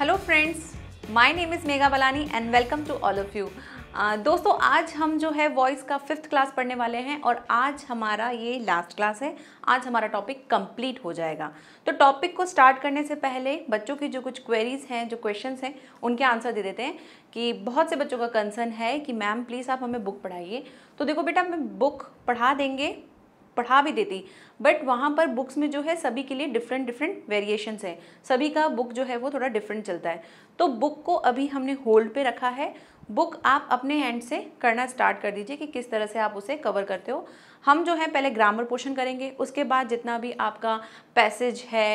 hello friends my name is Megha Balani and welcome to all of you दोस्तों आज हम जो है वॉइस का फिफ्थ क्लास पढ़ने वाले हैं और आज हमारा ये लास्ट क्लास है आज हमारा टॉपिक कंप्लीट हो जाएगा तो टॉपिक को स्टार्ट करने से पहले बच्चों की जो कुछ क्वेरीज़ हैं जो क्वेश्चंस हैं उनके आंसर दे देते हैं कि बहुत से बच्चों का कंसर्न है कि मैम प्लीज़ आप हमें बुक पढ़ाइए तो देखो बेटा हमें बुक पढ़ा देंगे पढ़ा भी देती बट वहाँ पर बुक्स में जो है सभी के लिए डिफरेंट डिफरेंट वेरिएशंस हैं सभी का बुक जो है वो थोड़ा डिफरेंट चलता है तो बुक को अभी हमने होल्ड पे रखा है बुक आप अपने एंड से करना स्टार्ट कर दीजिए कि किस तरह से आप उसे कवर करते हो हम जो है पहले ग्रामर पोर्शन करेंगे उसके बाद जितना भी आपका पैसेज है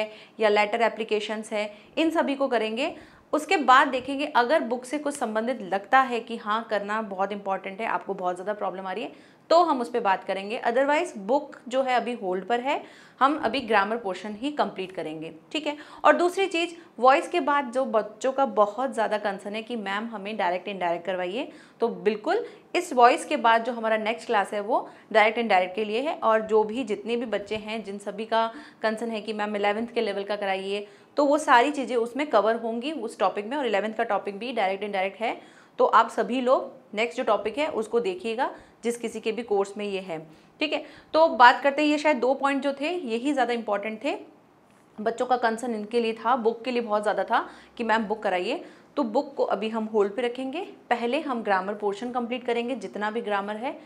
या लेटर एप्लीकेशंस है इन सभी को करेंगे उसके बाद देखेंगे अगर बुक से कुछ संबंधित लगता है कि हाँ करना बहुत इंपॉर्टेंट है आपको बहुत ज़्यादा प्रॉब्लम आ रही है तो हम उस पर बात करेंगे अदरवाइज बुक जो है अभी होल्ड पर है हम अभी ग्रामर पोर्शन ही कंप्लीट करेंगे ठीक है और दूसरी चीज़ वॉइस के बाद जो बच्चों का बहुत ज़्यादा कंसर्न है कि मैम हमें डायरेक्ट इनडायरेक्ट करवाइए तो बिल्कुल इस वॉइस के बाद जो हमारा नेक्स्ट क्लास है वो डायरेक्ट डायरेक्ट के लिए है और जो भी जितने भी बच्चे हैं जिन सभी का कंसर्न है कि मैम इलेवंथ के लेवल का कराइए तो वो सारी चीज़ें उसमें कवर होंगी उस टॉपिक में और इलेवंथ का टॉपिक भी डायरेक्ट डायरेक्ट है तो आप सभी लोग नेक्स्ट जो टॉपिक है उसको देखिएगा जिस किसी के भी कोर्स में ये है ठीक है तो बात करते हैं ये शायद दो पॉइंट जो थे यही ज़्यादा इंपॉर्टेंट थे बच्चों का कंसर्न इनके लिए था बुक के लिए बहुत ज़्यादा था कि मैम बुक कराइए तो बुक को अभी हम होल्ड पे रखेंगे पहले हम ग्रामर पोर्शन कंप्लीट करेंगे जितना भी ग्रामर है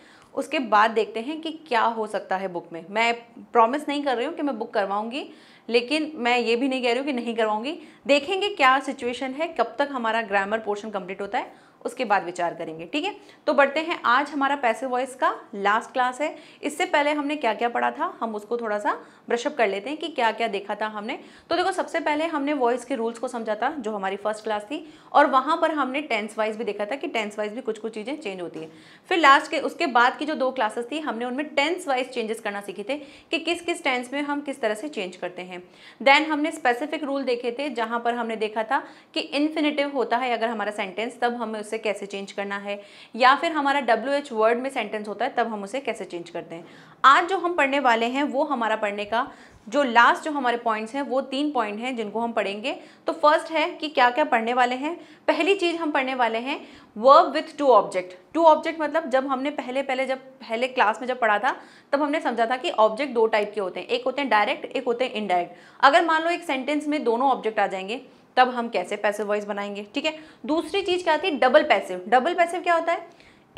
उसके बाद देखते हैं कि क्या हो सकता है बुक में मैं प्रॉमिस नहीं कर रही हूँ कि मैं बुक करवाऊँगी लेकिन मैं ये भी नहीं कह रही हूँ कि नहीं करवाऊँगी देखेंगे क्या सिचुएशन है कब तक हमारा ग्रामर पोर्शन कम्प्लीट होता है उसके बाद विचार करेंगे ठीक है तो बढ़ते हैं आज हमारा पैसे वॉइस का लास्ट क्लास है इससे पहले हमने क्या क्या पढ़ा था हम उसको थोड़ा सा ब्रशअप कर लेते हैं कि क्या क्या देखा था हमने तो देखो सबसे पहले हमने वॉइस के रूल्स को समझा था जो हमारी फर्स्ट क्लास थी और वहां पर हमने टेंस वाइज भी देखा था कि टेंस वाइज भी कुछ कुछ चीज़ें चेंज होती है फिर लास्ट के उसके बाद की जो दो क्लासेस थी हमने उनमें टेंस वाइज चेंजेस करना सीखे थे कि किस किस टेंस में हम किस तरह से चेंज करते हैं देन हमने स्पेसिफिक रूल देखे थे जहां पर हमने देखा था कि इन्फिनेटिव होता है अगर हमारा सेंटेंस तब हमें उससे उसे कैसे चेंज करना है या फिर हमारा डब्ल्यू एच वर्ड में सेंटेंस होता है तब हम उसे कैसे चेंज करते हैं आज जो हम पढ़ने वाले हैं वो हमारा पढ़ने का जो लास्ट जो हमारे पॉइंट्स हैं वो तीन पॉइंट हैं जिनको हम पढ़ेंगे तो फर्स्ट है कि क्या क्या पढ़ने वाले हैं पहली चीज़ हम पढ़ने वाले हैं verb with two object two object मतलब जब हमने पहले पहले जब पहले क्लास में जब पढ़ा था तब हमने समझा था कि ऑब्जेक्ट दो टाइप के होते हैं एक होते हैं डायरेक्ट एक होते हैं इनडायरेक्ट अगर मान लो एक सेंटेंस में दोनों ऑब्जेक्ट आ जाएंगे तब हम कैसे पैसिव वॉइस बनाएंगे ठीक है दूसरी चीज़ क्या होती है डबल पैसिव डबल पैसिव क्या होता है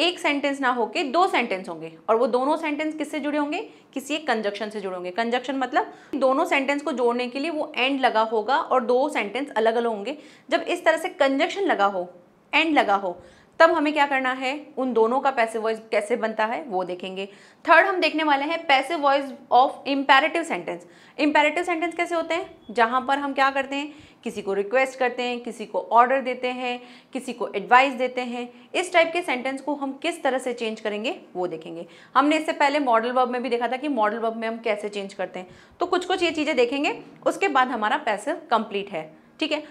एक सेंटेंस ना होके दो सेंटेंस होंगे और वो दोनों सेंटेंस किससे जुड़े होंगे किसी एक कंजक्शन से जुड़े होंगे कंजक्शन मतलब दोनों सेंटेंस को जोड़ने के लिए वो एंड लगा होगा और दो सेंटेंस अलग अलग होंगे जब इस तरह से कंजक्शन लगा हो एंड लगा हो तब हमें क्या करना है उन दोनों का पैसिव वॉइस कैसे बनता है वो देखेंगे थर्ड हम देखने वाले हैं passive voice of imperative sentence imperative sentence कैसे होते हैं जहां पर हम क्या करते हैं किसी को रिक्वेस्ट करते हैं किसी को ऑर्डर देते हैं किसी को एडवाइस देते हैं इस टाइप के सेंटेंस को हम किस तरह से चेंज करेंगे वो देखेंगे हमने इससे पहले मॉडल वर्ब में भी देखा था कि मॉडल वर्ब में हम कैसे चेंज करते हैं तो कुछ कुछ ये चीज़ें देखेंगे उसके बाद हमारा पैसे कंप्लीट है ठीक है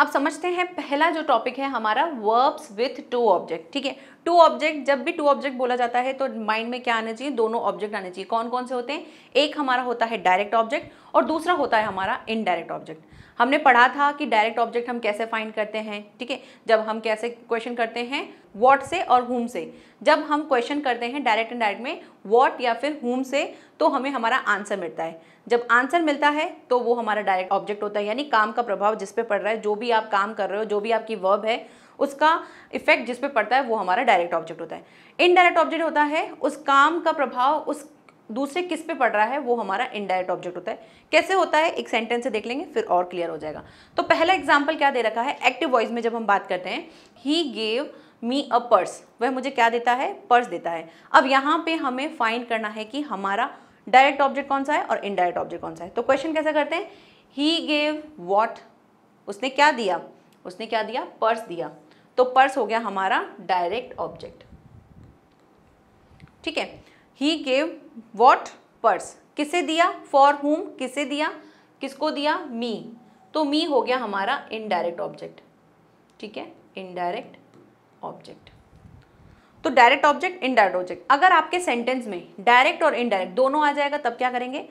अब समझते हैं पहला जो टॉपिक है हमारा वर्ब्स विथ टू ऑब्जेक्ट ठीक है टू ऑब्जेक्ट जब भी टू ऑब्जेक्ट बोला जाता है तो माइंड में क्या आना चाहिए दोनों ऑब्जेक्ट आने चाहिए कौन कौन से होते हैं एक हमारा होता है डायरेक्ट ऑब्जेक्ट और दूसरा होता है हमारा इनडायरेक्ट ऑब्जेक्ट हमने पढ़ा था कि डायरेक्ट ऑब्जेक्ट हम कैसे फाइंड करते हैं ठीक है जब हम कैसे क्वेश्चन करते हैं वॉट से और हुम से जब हम क्वेश्चन करते हैं डायरेक्ट एंड डायरेक्ट में वॉट या फिर हुम से तो हमें हमारा आंसर मिलता है जब आंसर मिलता है तो वो हमारा डायरेक्ट ऑब्जेक्ट होता है यानी काम का प्रभाव जिस पड़ रहा है जो भी आप काम कर रहे हो जो भी आपकी वर्ब है उसका इफेक्ट जिस पर पड़ता है वो हमारा डायरेक्ट ऑब्जेक्ट होता है इनडायरेक्ट ऑब्जेक्ट होता है उस काम का प्रभाव उस दूसरे किस पे पड़ रहा है वो हमारा इनडायरेक्ट ऑब्जेक्ट होता है कैसे होता है एक सेंटेंस से देख लेंगे फिर और क्लियर हो जाएगा तो पहला एग्जाम्पल क्या दे रखा है एक्टिव वॉइस में जब हम बात करते हैं he gave me a purse वह मुझे क्या देता है पर्स देता है अब यहाँ पे हमें फाइंड करना है कि हमारा डायरेक्ट ऑब्जेक्ट कौन सा है और इनडायरेक्ट ऑब्जेक्ट कौन सा है तो क्वेश्चन कैसे करते हैं ही गेव वॉट उसने क्या दिया उसने क्या दिया पर्स दिया तो पर्स हो गया हमारा डायरेक्ट ऑब्जेक्ट ठीक है ही गेव वॉट पर्स किसे दिया फॉर होम किसे दिया किसको दिया मी तो मी हो गया हमारा इनडायरेक्ट ऑब्जेक्ट ठीक है इनडायरेक्ट ऑब्जेक्ट तो डायरेक्ट ऑब्जेक्ट इनडायरेक्ट ऑब्जेक्ट अगर आपके सेंटेंस में डायरेक्ट और इनडायरेक्ट दोनों आ जाएगा तब क्या करेंगे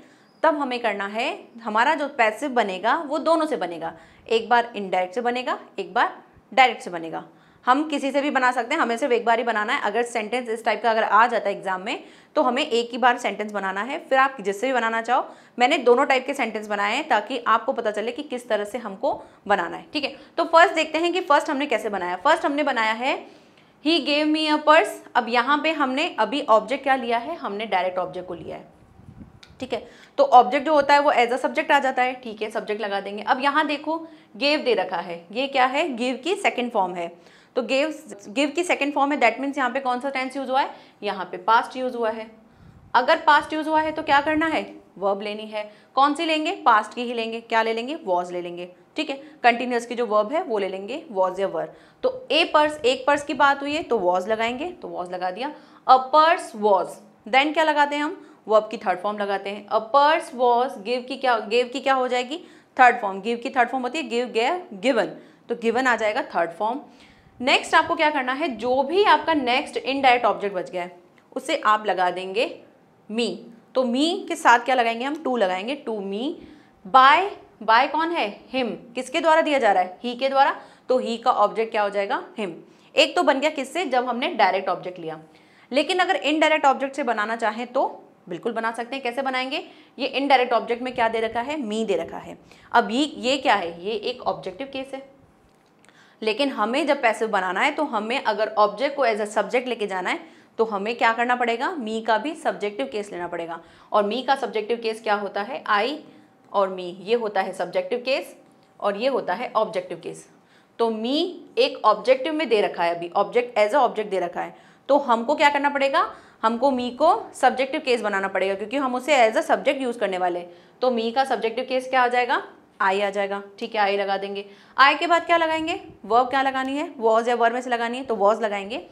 तब हमें करना है हमारा जो पैसिव बनेगा वो दोनों से बनेगा एक बार इनडायरेक्ट से बनेगा एक बार डायरेक्ट से बनेगा हम किसी से भी बना सकते हैं हमें सिर्फ एक बार ही बनाना है अगर सेंटेंस इस टाइप का अगर आ जाता है एग्जाम में तो हमें एक ही बार सेंटेंस बनाना है फिर आप जिससे भी बनाना चाहो मैंने दोनों टाइप के सेंटेंस बनाए हैं ताकि आपको पता चले कि किस तरह से हमको बनाना है ठीक है तो फर्स्ट देखते हैं कि फर्स्ट हमने कैसे बनाया फर्स्ट हमने बनाया है he gave me a purse अब यहाँ पे हमने अभी ऑब्जेक्ट क्या लिया है हमने डायरेक्ट ऑब्जेक्ट को लिया है ठीक है तो ऑब्जेक्ट जो होता है वो एज अ सब्जेक्ट आ जाता है ठीक है सब्जेक्ट लगा देंगे अब यहाँ देखो गेव दे रखा है ये क्या है गेव की सेकेंड फॉर्म है तो गेव गिव की सेकेंड फॉर्म है दैट मीन्स यहाँ पे कौन सा टेंस यूज हुआ है यहाँ पे पास्ट यूज हुआ है अगर पास्ट यूज हुआ है तो क्या करना है वर्ब लेनी है कौन सी लेंगे पास्ट की ही लेंगे क्या ले लेंगे वॉज ले लेंगे ठीक है कंटिन्यूस की जो वर्ब है वो ले लेंगे वॉज या वर तो ए पर्स एक पर्स की बात हुई है तो वॉज लगाएंगे तो वॉज लगा दिया अ पर्स वॉज देन क्या लगाते हैं हम वर्ब की थर्ड फॉर्म लगाते हैं अ पर्स वॉज गिव की क्या गेव की क्या हो जाएगी थर्ड फॉर्म गिव की थर्ड फॉर्म होती है गिव गिवन तो गिवन आ जाएगा थर्ड फॉर्म नेक्स्ट आपको क्या करना है जो भी आपका नेक्स्ट इनडायरेक्ट ऑब्जेक्ट बच गया है उसे आप लगा देंगे मी तो मी के साथ क्या लगाएंगे हम टू लगाएंगे टू मी बाय बाय कौन है हिम किसके द्वारा दिया जा रहा है ही के द्वारा तो ही का ऑब्जेक्ट क्या हो जाएगा हिम एक तो बन गया किससे जब हमने डायरेक्ट ऑब्जेक्ट लिया लेकिन अगर इनडायरेक्ट ऑब्जेक्ट से बनाना चाहें तो बिल्कुल बना सकते हैं कैसे बनाएंगे ये इनडायरेक्ट ऑब्जेक्ट में क्या दे रखा है मी दे रखा है अब ये ये क्या है ये एक ऑब्जेक्टिव केस है लेकिन हमें जब पैसिव बनाना है तो हमें अगर ऑब्जेक्ट को एज अ सब्जेक्ट लेके जाना है तो हमें क्या करना पड़ेगा मी का भी सब्जेक्टिव केस लेना पड़ेगा और मी का सब्जेक्टिव केस क्या होता है आई और मी ये होता है सब्जेक्टिव केस और ये होता है ऑब्जेक्टिव केस तो मी एक ऑब्जेक्टिव में दे रखा है अभी ऑब्जेक्ट एज अ ऑब्जेक्ट दे रखा है तो हमको क्या करना पड़ेगा हमको मी को सब्जेक्टिव केस बनाना पड़ेगा क्योंकि हम उसे एज अ सब्जेक्ट यूज़ करने वाले तो मी का सब्जेक्टिव केस क्या आ जाएगा आई आ जाएगा ठीक है आई लगा देंगे आई के बाद क्या लगाएंगे वर्ब क्या लगानी है वॉज या वर्ब में से लगानी है तो वॉज लगाएंगे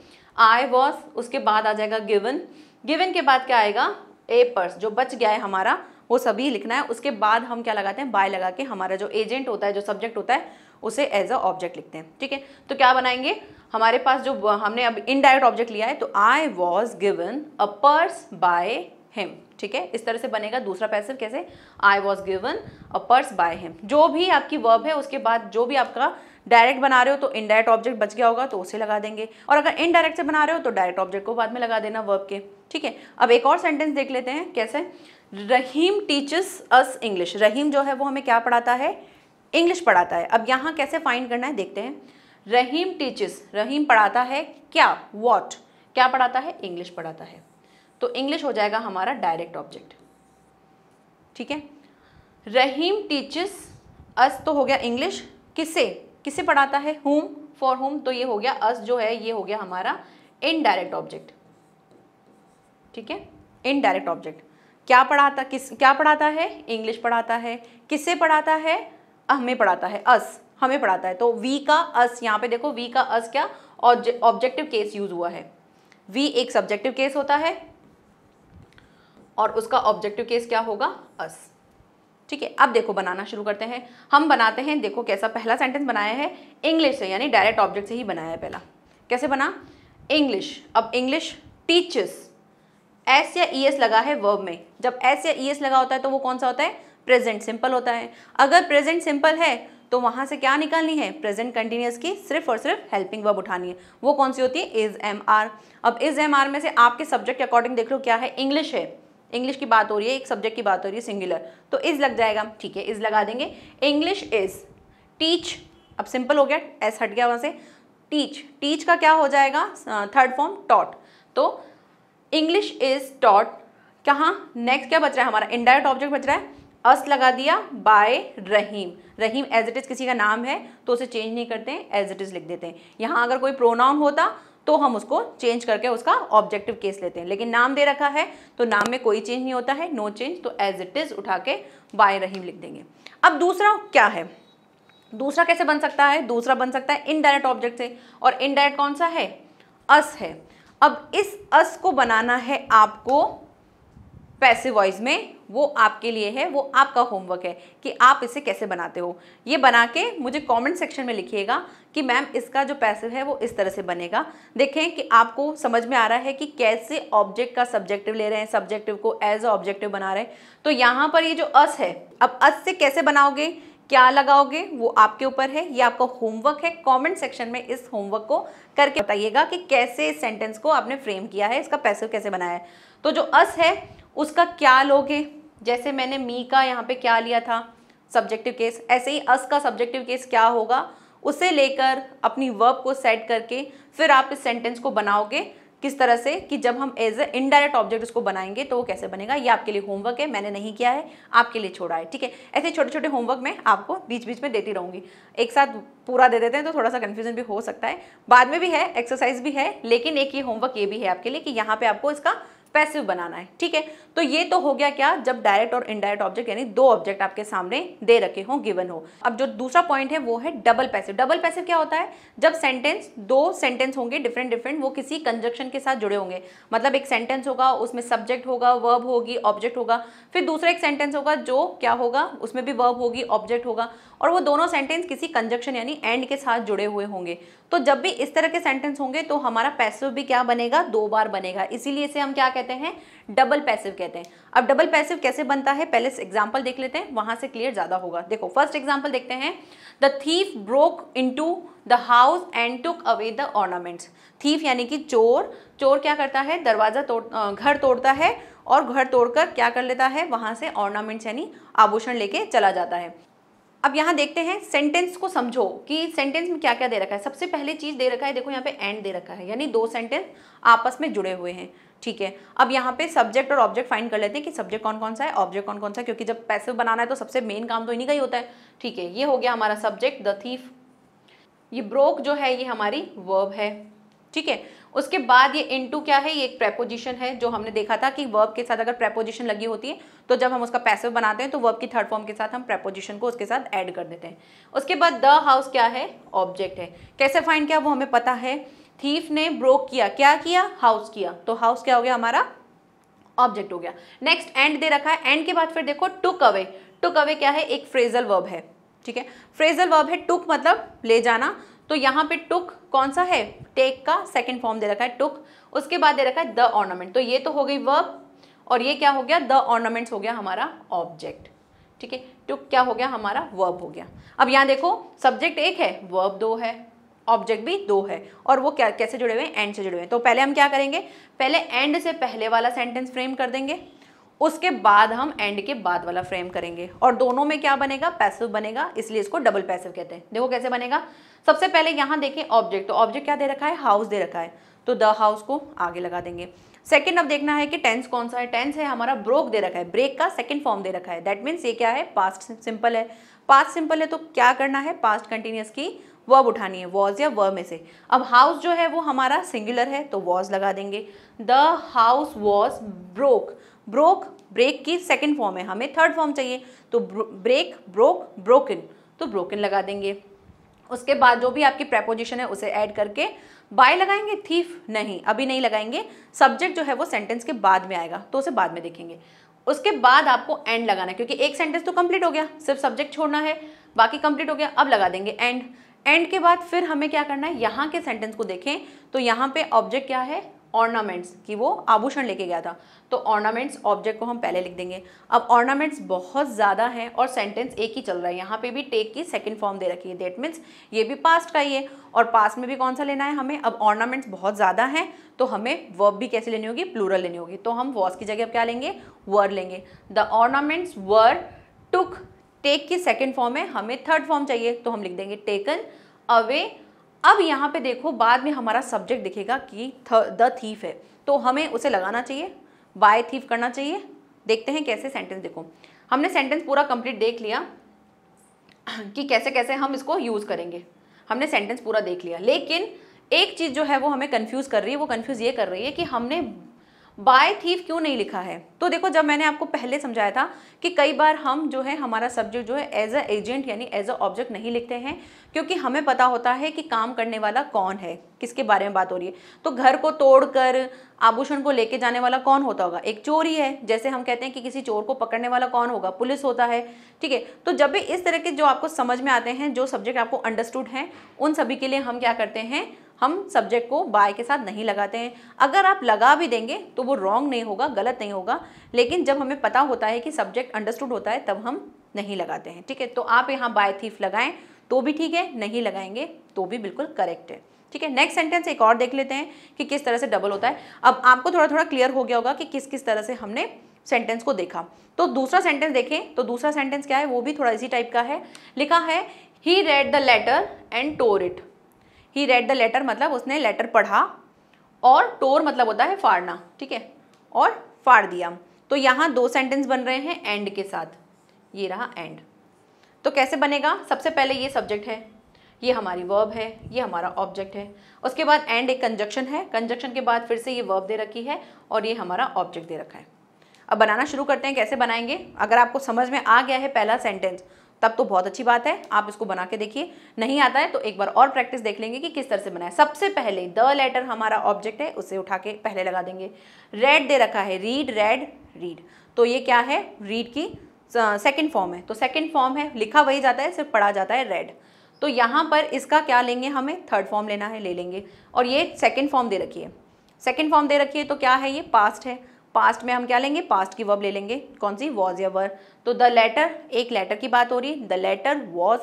आई वॉज उसके बाद आ जाएगा गिवन गिवन के बाद क्या आएगा ए पर्स जो बच गया है हमारा वो सभी लिखना है उसके बाद हम क्या लगाते हैं बाय लगा के हमारा जो एजेंट होता है जो सब्जेक्ट होता है उसे एज अ ऑब्जेक्ट लिखते हैं ठीक है तो क्या बनाएंगे हमारे पास जो हमने अब इनडायरेक्ट ऑब्जेक्ट लिया है तो I was given a purse by him ठीक है इस तरह से बनेगा दूसरा पैसिव कैसे I was given a purse by him जो भी आपकी वर्ब है उसके बाद जो भी आपका डायरेक्ट बना रहे हो तो इनडायरेक्ट ऑब्जेक्ट बच गया होगा तो उसे लगा देंगे और अगर इनडायरेक्ट से बना रहे हो तो डायरेक्ट ऑब्जेक्ट को बाद में लगा देना वर्ब के ठीक है अब एक और सेंटेंस देख लेते हैं कैसे रहीम टीचर्स अस इंग्लिश रहीम जो है वो हमें क्या पढ़ाता है इंग्लिश पढ़ाता है अब यहाँ कैसे फाइंड करना है देखते हैं रहीम टीचर्स रहीम पढ़ाता है क्या वॉट क्या पढ़ाता है इंग्लिश पढ़ाता है तो इंग्लिश हो जाएगा हमारा डायरेक्ट ऑब्जेक्ट ठीक है रहीम टीचिस अस तो हो गया इंग्लिश किसे किसे पढ़ाता है होम फॉर होम तो ये हो गया अस जो है ये हो गया हमारा इनडायरेक्ट ऑब्जेक्ट ठीक है इनडायरेक्ट ऑब्जेक्ट क्या पढ़ाता किस क्या पढ़ाता है इंग्लिश पढ़ाता है किससे पढ़ाता है हमें पढ़ाता है अस हमें पढ़ाता है तो वी का अस यहाँ पे देखो वी का अस क्या ऑब्जेक्टिव केस यूज हुआ है वी एक सब्जेक्टिव केस होता है और उसका ऑब्जेक्टिव केस क्या होगा अस ठीक है अब देखो बनाना शुरू करते हैं हम बनाते हैं देखो कैसा पहला सेंटेंस बनाया है इंग्लिश से यानी डायरेक्ट ऑब्जेक्ट से ही बनाया है पहला कैसे बना इंग्लिश अब इंग्लिश टीचर्स एस या ई e एस लगा है वर्ब में जब एस या ई e एस लगा होता है तो वो कौन सा होता है प्रेजेंट सिंपल होता है अगर प्रेजेंट सिंपल है तो वहाँ से क्या निकालनी है प्रेजेंट कंटिन्यूस की सिर्फ और सिर्फ हेल्पिंग वर्ब उठानी है वो कौन सी होती है इज एम आर अब इज एम आर में से आपके सब्जेक्ट के अकॉर्डिंग देख लो क्या है इंग्लिश है इंग्लिश की बात हो रही है एक सब्जेक्ट की बात हो रही है सिंगुलर तो इज़ लग जाएगा ठीक है इज़ लगा देंगे इंग्लिश इज़ टीच अब सिंपल हो गया एस हट गया वहां से टीच टीच का क्या हो जाएगा थर्ड फॉर्म टॉट तो इंग्लिश इज़ टॉट कहाँ नेक्स्ट क्या बच रहा है हमारा इनडायरेक्ट ऑब्जेक्ट बच रहा है अस लगा दिया by Rahim Rahim as it is किसी का नाम है तो उसे चेंज नहीं करते हैं एज इट इज़ लिख देते हैं यहाँ अगर कोई प्रोनाउन होता तो हम उसको चेंज करके उसका ऑब्जेक्टिव केस लेते हैं लेकिन नाम दे रखा है तो नाम में कोई चेंज नहीं होता है नो चेंज तो एज इट इज़ उठा के बाय रहीम लिख देंगे अब दूसरा क्या है दूसरा कैसे बन सकता है दूसरा बन सकता है इनडायरेक्ट ऑब्जेक्ट से और इनडायरेक्ट कौन सा है अस है अब इस अस को बनाना है आपको पैसे वॉइस में वो आपके लिए है वो आपका होमवर्क है कि आप इसे कैसे बनाते हो ये बना के मुझे कमेंट सेक्शन में लिखिएगा कि मैम इसका जो पैसिव है वो इस तरह से बनेगा देखें कि आपको समझ में आ रहा है कि कैसे ऑब्जेक्ट का सब्जेक्टिव ले रहे हैं सब्जेक्टिव को एज अ ऑब्जेक्टिव बना रहे हैं तो यहाँ पर ये जो अस है अब अस से कैसे बनाओगे क्या लगाओगे वो आपके ऊपर है ये आपका होमवर्क है कमेंट सेक्शन में इस होमवर्क को करके बताइएगा कि कैसे इस सेंटेंस को आपने फ्रेम किया है इसका पैसे कैसे बनाया है तो जो अस है उसका क्या लोगे जैसे मैंने मी का यहाँ पे क्या लिया था सब्जेक्टिव केस ऐसे ही अस का सब्जेक्टिव केस क्या होगा उसे लेकर अपनी वर्ब को सेट करके फिर आप इस सेंटेंस को बनाओगे किस तरह से कि जब हम एज ए इनडायरेक्ट ऑब्जेक्ट उसको बनाएंगे तो वो कैसे बनेगा ये आपके लिए होमवर्क है मैंने नहीं किया है आपके लिए छोड़ा है ठीक है ऐसे छोटे छोटे होमवर्क मैं आपको बीच बीच में देती रहूँगी एक साथ पूरा दे देते हैं तो थोड़ा सा कन्फ्यूजन भी हो सकता है बाद में भी है एक्सरसाइज भी है लेकिन एक ये होमवर्क ये भी है आपके लिए कि यहाँ पर आपको इसका पैसिव बनाना है ठीक है तो ये तो हो गया क्या जब डायरेक्ट और इनडायरेक्ट ऑब्जेक्ट यानी दो ऑब्जेक्ट आपके सामने दे रखे हो गिवन हो अब जो दूसरा पॉइंट है वो है डबल पैसिव डबल पैसिव क्या होता है जब सेंटेंस दो सेंटेंस होंगे डिफरेंट डिफरेंट वो किसी कंजक्शन के साथ जुड़े होंगे मतलब एक सेंटेंस होगा उसमें सब्जेक्ट होगा वर्ब होगी ऑब्जेक्ट होगा फिर दूसरा एक सेंटेंस होगा जो क्या होगा उसमें भी वर्ब होगी ऑब्जेक्ट होगा और वो दोनों सेंटेंस किसी कंजक्शन यानी एंड के साथ जुड़े हुए होंगे तो जब भी इस तरह के सेंटेंस होंगे तो हमारा पैसिव भी क्या बनेगा दो बार बनेगा इसीलिए इसे हम क्या कहते हैं डबल पैसिव कहते हैं अब डबल पैसिव कैसे बनता है पहले एग्जाम्पल देख लेते हैं वहां से क्लियर ज़्यादा होगा देखो फर्स्ट एग्जाम्पल देखते हैं the thief broke to the house and took away the ornaments thief यानी कि चोर चोर क्या करता है दरवाज़ा तोड़ घर तोड़ता है और घर तोड़कर क्या कर लेता है वहां से ऑर्नामेंट्स यानी आभूषण लेके चला जाता है अब यहाँ देखते हैं सेंटेंस को समझो कि सेंटेंस में क्या क्या दे रखा है सबसे पहले चीज़ दे रखा है देखो यहाँ पे एंड दे रखा है यानी दो सेंटेंस आपस में जुड़े हुए हैं ठीक है अब यहाँ पे सब्जेक्ट और ऑब्जेक्ट फाइंड कर लेते हैं कि सब्जेक्ट कौन कौन सा है ऑब्जेक्ट कौन कौन सा है क्योंकि जब पैसे बनाना है तो सबसे मेन काम तो इन्हीं का ही होता है ठीक है ये हो गया हमारा सब्जेक्ट द थीफ ये ब्रोक जो है ये हमारी वर्ब है ठीक है उसके बाद ये इनटू क्या है ये एक प्रेपोजिशन है जो हमने देखा था कि वर्ब के साथ अगर प्रेपोजिशन लगी होती है तो जब हम उसका पैसिव बनाते हैं तो वर्ब की थर्ड फॉर्म के साथ हम प्रेपोजिशन को उसके साथ ऐड कर देते हैं उसके बाद द हाउस क्या है ऑब्जेक्ट है कैसे फाइंड किया वो हमें पता है थीफ ने ब्रोक किया क्या किया हाउस किया तो हाउस क्या हो गया हमारा ऑब्जेक्ट हो गया नेक्स्ट एंड दे रखा है एंड के बाद फिर देखो टुक अवे टुक अवे क्या है एक फ्रेजल वर्ब है ठीक है फ्रेजल वर्ब है टुक मतलब ले जाना तो यहाँ पे टुक कौन सा है टेक का सेकेंड फॉर्म दे रखा है टुक उसके बाद दे रखा है द ऑर्नामेंट तो ये तो हो गई वर्ब और ये क्या हो गया द ऑर्नामेंट्स हो गया हमारा ऑब्जेक्ट ठीक है टुक क्या हो गया हमारा वर्ब हो गया अब यहाँ देखो सब्जेक्ट एक है वर्ब दो है ऑब्जेक्ट भी दो है और वो क्या कैसे जुड़े हुए हैं एंड से जुड़े हुए हैं तो पहले हम क्या करेंगे पहले एंड से पहले वाला सेंटेंस फ्रेम कर देंगे उसके बाद हम एंड के बाद वाला फ्रेम करेंगे और दोनों में क्या बनेगा पैसिव बनेगा इसलिए इसको डबल पैसिव कहते हैं देखो कैसे बनेगा सबसे पहले यहाँ देखें ऑब्जेक्ट तो ऑब्जेक्ट क्या दे रखा है हाउस दे रखा है तो द हाउस को आगे लगा देंगे सेकेंड अब देखना है कि टेंस कौन सा है टेंस है हमारा ब्रोक दे रखा है ब्रेक का सेकेंड फॉर्म दे रखा है दैट मीन्स ये क्या है पास्ट सिंपल है पास्ट सिंपल है तो क्या करना है पास्ट कंटिन्यूस की वर्ब उठानी है वॉज या वर्ब में से अब हाउस जो है वो हमारा सिंगुलर है तो वॉज लगा देंगे the house was broke broke break की सेकेंड फॉर्म है हमें थर्ड फॉर्म चाहिए तो ब्रेक ब्रोक ब्रोकन तो ब्रोकन लगा देंगे उसके बाद जो भी आपकी प्रेपोजिशन है उसे ऐड करके बाय लगाएंगे थीफ नहीं अभी नहीं लगाएंगे सब्जेक्ट जो है वो सेंटेंस के बाद में आएगा तो उसे बाद में देखेंगे उसके बाद आपको एंड लगाना है क्योंकि एक सेंटेंस तो कंप्लीट हो गया सिर्फ सब्जेक्ट छोड़ना है बाकी कंप्लीट हो गया अब लगा देंगे एंड एंड के बाद फिर हमें क्या करना है यहाँ के सेंटेंस को देखें तो यहाँ पे ऑब्जेक्ट क्या है ऑर्नामेंट्स कि वो आभूषण लेके गया था तो ऑर्नामेंट्स ऑब्जेक्ट को हम पहले लिख देंगे अब ऑर्नामेंट्स बहुत ज़्यादा हैं और सेंटेंस एक ही चल रहा है यहाँ पे भी टेक की सेकंड फॉर्म दे रखी है डेट मीन्स ये भी पास्ट का ही है और पास्ट में भी कौन सा लेना है हमें अब ऑर्नामेंट्स बहुत ज़्यादा हैं तो हमें वर्ब भी कैसे लेनी होगी प्लूरल लेनी होगी तो हम वॉस की जगह अब क्या लेंगे वर लेंगे the ornaments were took take की सेकेंड फॉर्म है हमें थर्ड फॉर्म चाहिए तो हम लिख देंगे टेकन अवे अब यहाँ पे देखो बाद में हमारा सब्जेक्ट दिखेगा कि द थीफ है तो हमें उसे लगाना चाहिए बाय थीफ करना चाहिए देखते हैं कैसे सेंटेंस देखो हमने सेंटेंस पूरा कंप्लीट देख लिया कि कैसे कैसे हम इसको यूज़ करेंगे हमने सेंटेंस पूरा देख लिया लेकिन एक चीज़ जो है वो हमें कंफ्यूज कर रही है वो कंफ्यूज ये कर रही है कि हमने बाय थीफ क्यों नहीं लिखा है तो देखो जब मैंने आपको पहले समझाया था कि कई बार हम जो है हमारा सब्जेक्ट जो है एज अ एजेंट यानी एज अ ऑब्जेक्ट नहीं लिखते हैं क्योंकि हमें पता होता है कि काम करने वाला कौन है किसके बारे में बात हो रही है तो घर को तोड़कर आभूषण को लेके जाने वाला कौन होता होगा एक चोर ही है जैसे हम कहते हैं कि किसी चोर को पकड़ने वाला कौन होगा पुलिस होता है ठीक है तो जब भी इस तरह के जो आपको समझ में आते हैं जो सब्जेक्ट आपको अंडरस्टूड हैं उन सभी के लिए हम क्या करते हैं हम सब्जेक्ट को बाय के साथ नहीं लगाते हैं अगर आप लगा भी देंगे तो वो रॉन्ग नहीं होगा गलत नहीं होगा लेकिन जब हमें पता होता है कि सब्जेक्ट अंडरस्टूड होता है तब हम नहीं लगाते हैं ठीक है तो आप यहाँ बाय थीफ लगाएं तो भी ठीक है नहीं लगाएंगे तो भी बिल्कुल करेक्ट है ठीक है नेक्स्ट सेंटेंस एक और देख लेते हैं कि किस तरह से डबल होता है अब आपको थोड़ा थोड़ा क्लियर हो गया होगा कि किस किस तरह से हमने सेंटेंस को देखा तो दूसरा सेंटेंस देखें तो दूसरा सेंटेंस क्या है वो भी थोड़ा इसी टाइप का है लिखा है ही read the letter and tore it he read the letter मतलब उसने लेटर पढ़ा और टोर मतलब होता है फाड़ना ठीक है और फाड़ दिया तो यहाँ दो सेंटेंस बन रहे हैं एंड के साथ ये रहा एंड तो कैसे बनेगा सबसे पहले ये सब्जेक्ट है ये हमारी वर्ब है ये हमारा ऑब्जेक्ट है उसके बाद एंड एक कंजक्शन है कंजक्शन के बाद फिर से ये वर्ब दे रखी है और ये हमारा ऑब्जेक्ट दे रखा है अब बनाना शुरू करते हैं कैसे बनाएंगे अगर आपको समझ में आ गया है पहला सेंटेंस तब तो बहुत अच्छी बात है आप इसको बना के देखिए नहीं आता है तो एक बार और प्रैक्टिस देख लेंगे कि किस तरह से बनाए सबसे पहले द लेटर हमारा ऑब्जेक्ट है उसे उठा के पहले लगा देंगे रेड दे रखा है रीड रेड रीड तो ये क्या है रीड की सेकेंड फॉर्म है तो सेकेंड फॉर्म है लिखा वही जाता है सिर्फ पढ़ा जाता है रेड तो यहाँ पर इसका क्या लेंगे हमें थर्ड फॉर्म लेना है ले लेंगे और ये सेकेंड फॉर्म दे रखिए सेकेंड फॉर्म दे रखिए तो क्या है ये पास्ट है पास्ट में हम क्या लेंगे पास्ट की वर्ब ले लेंगे कौन सी वॉज या वर तो द लेटर एक लेटर की बात हो रही है द लेटर वॉज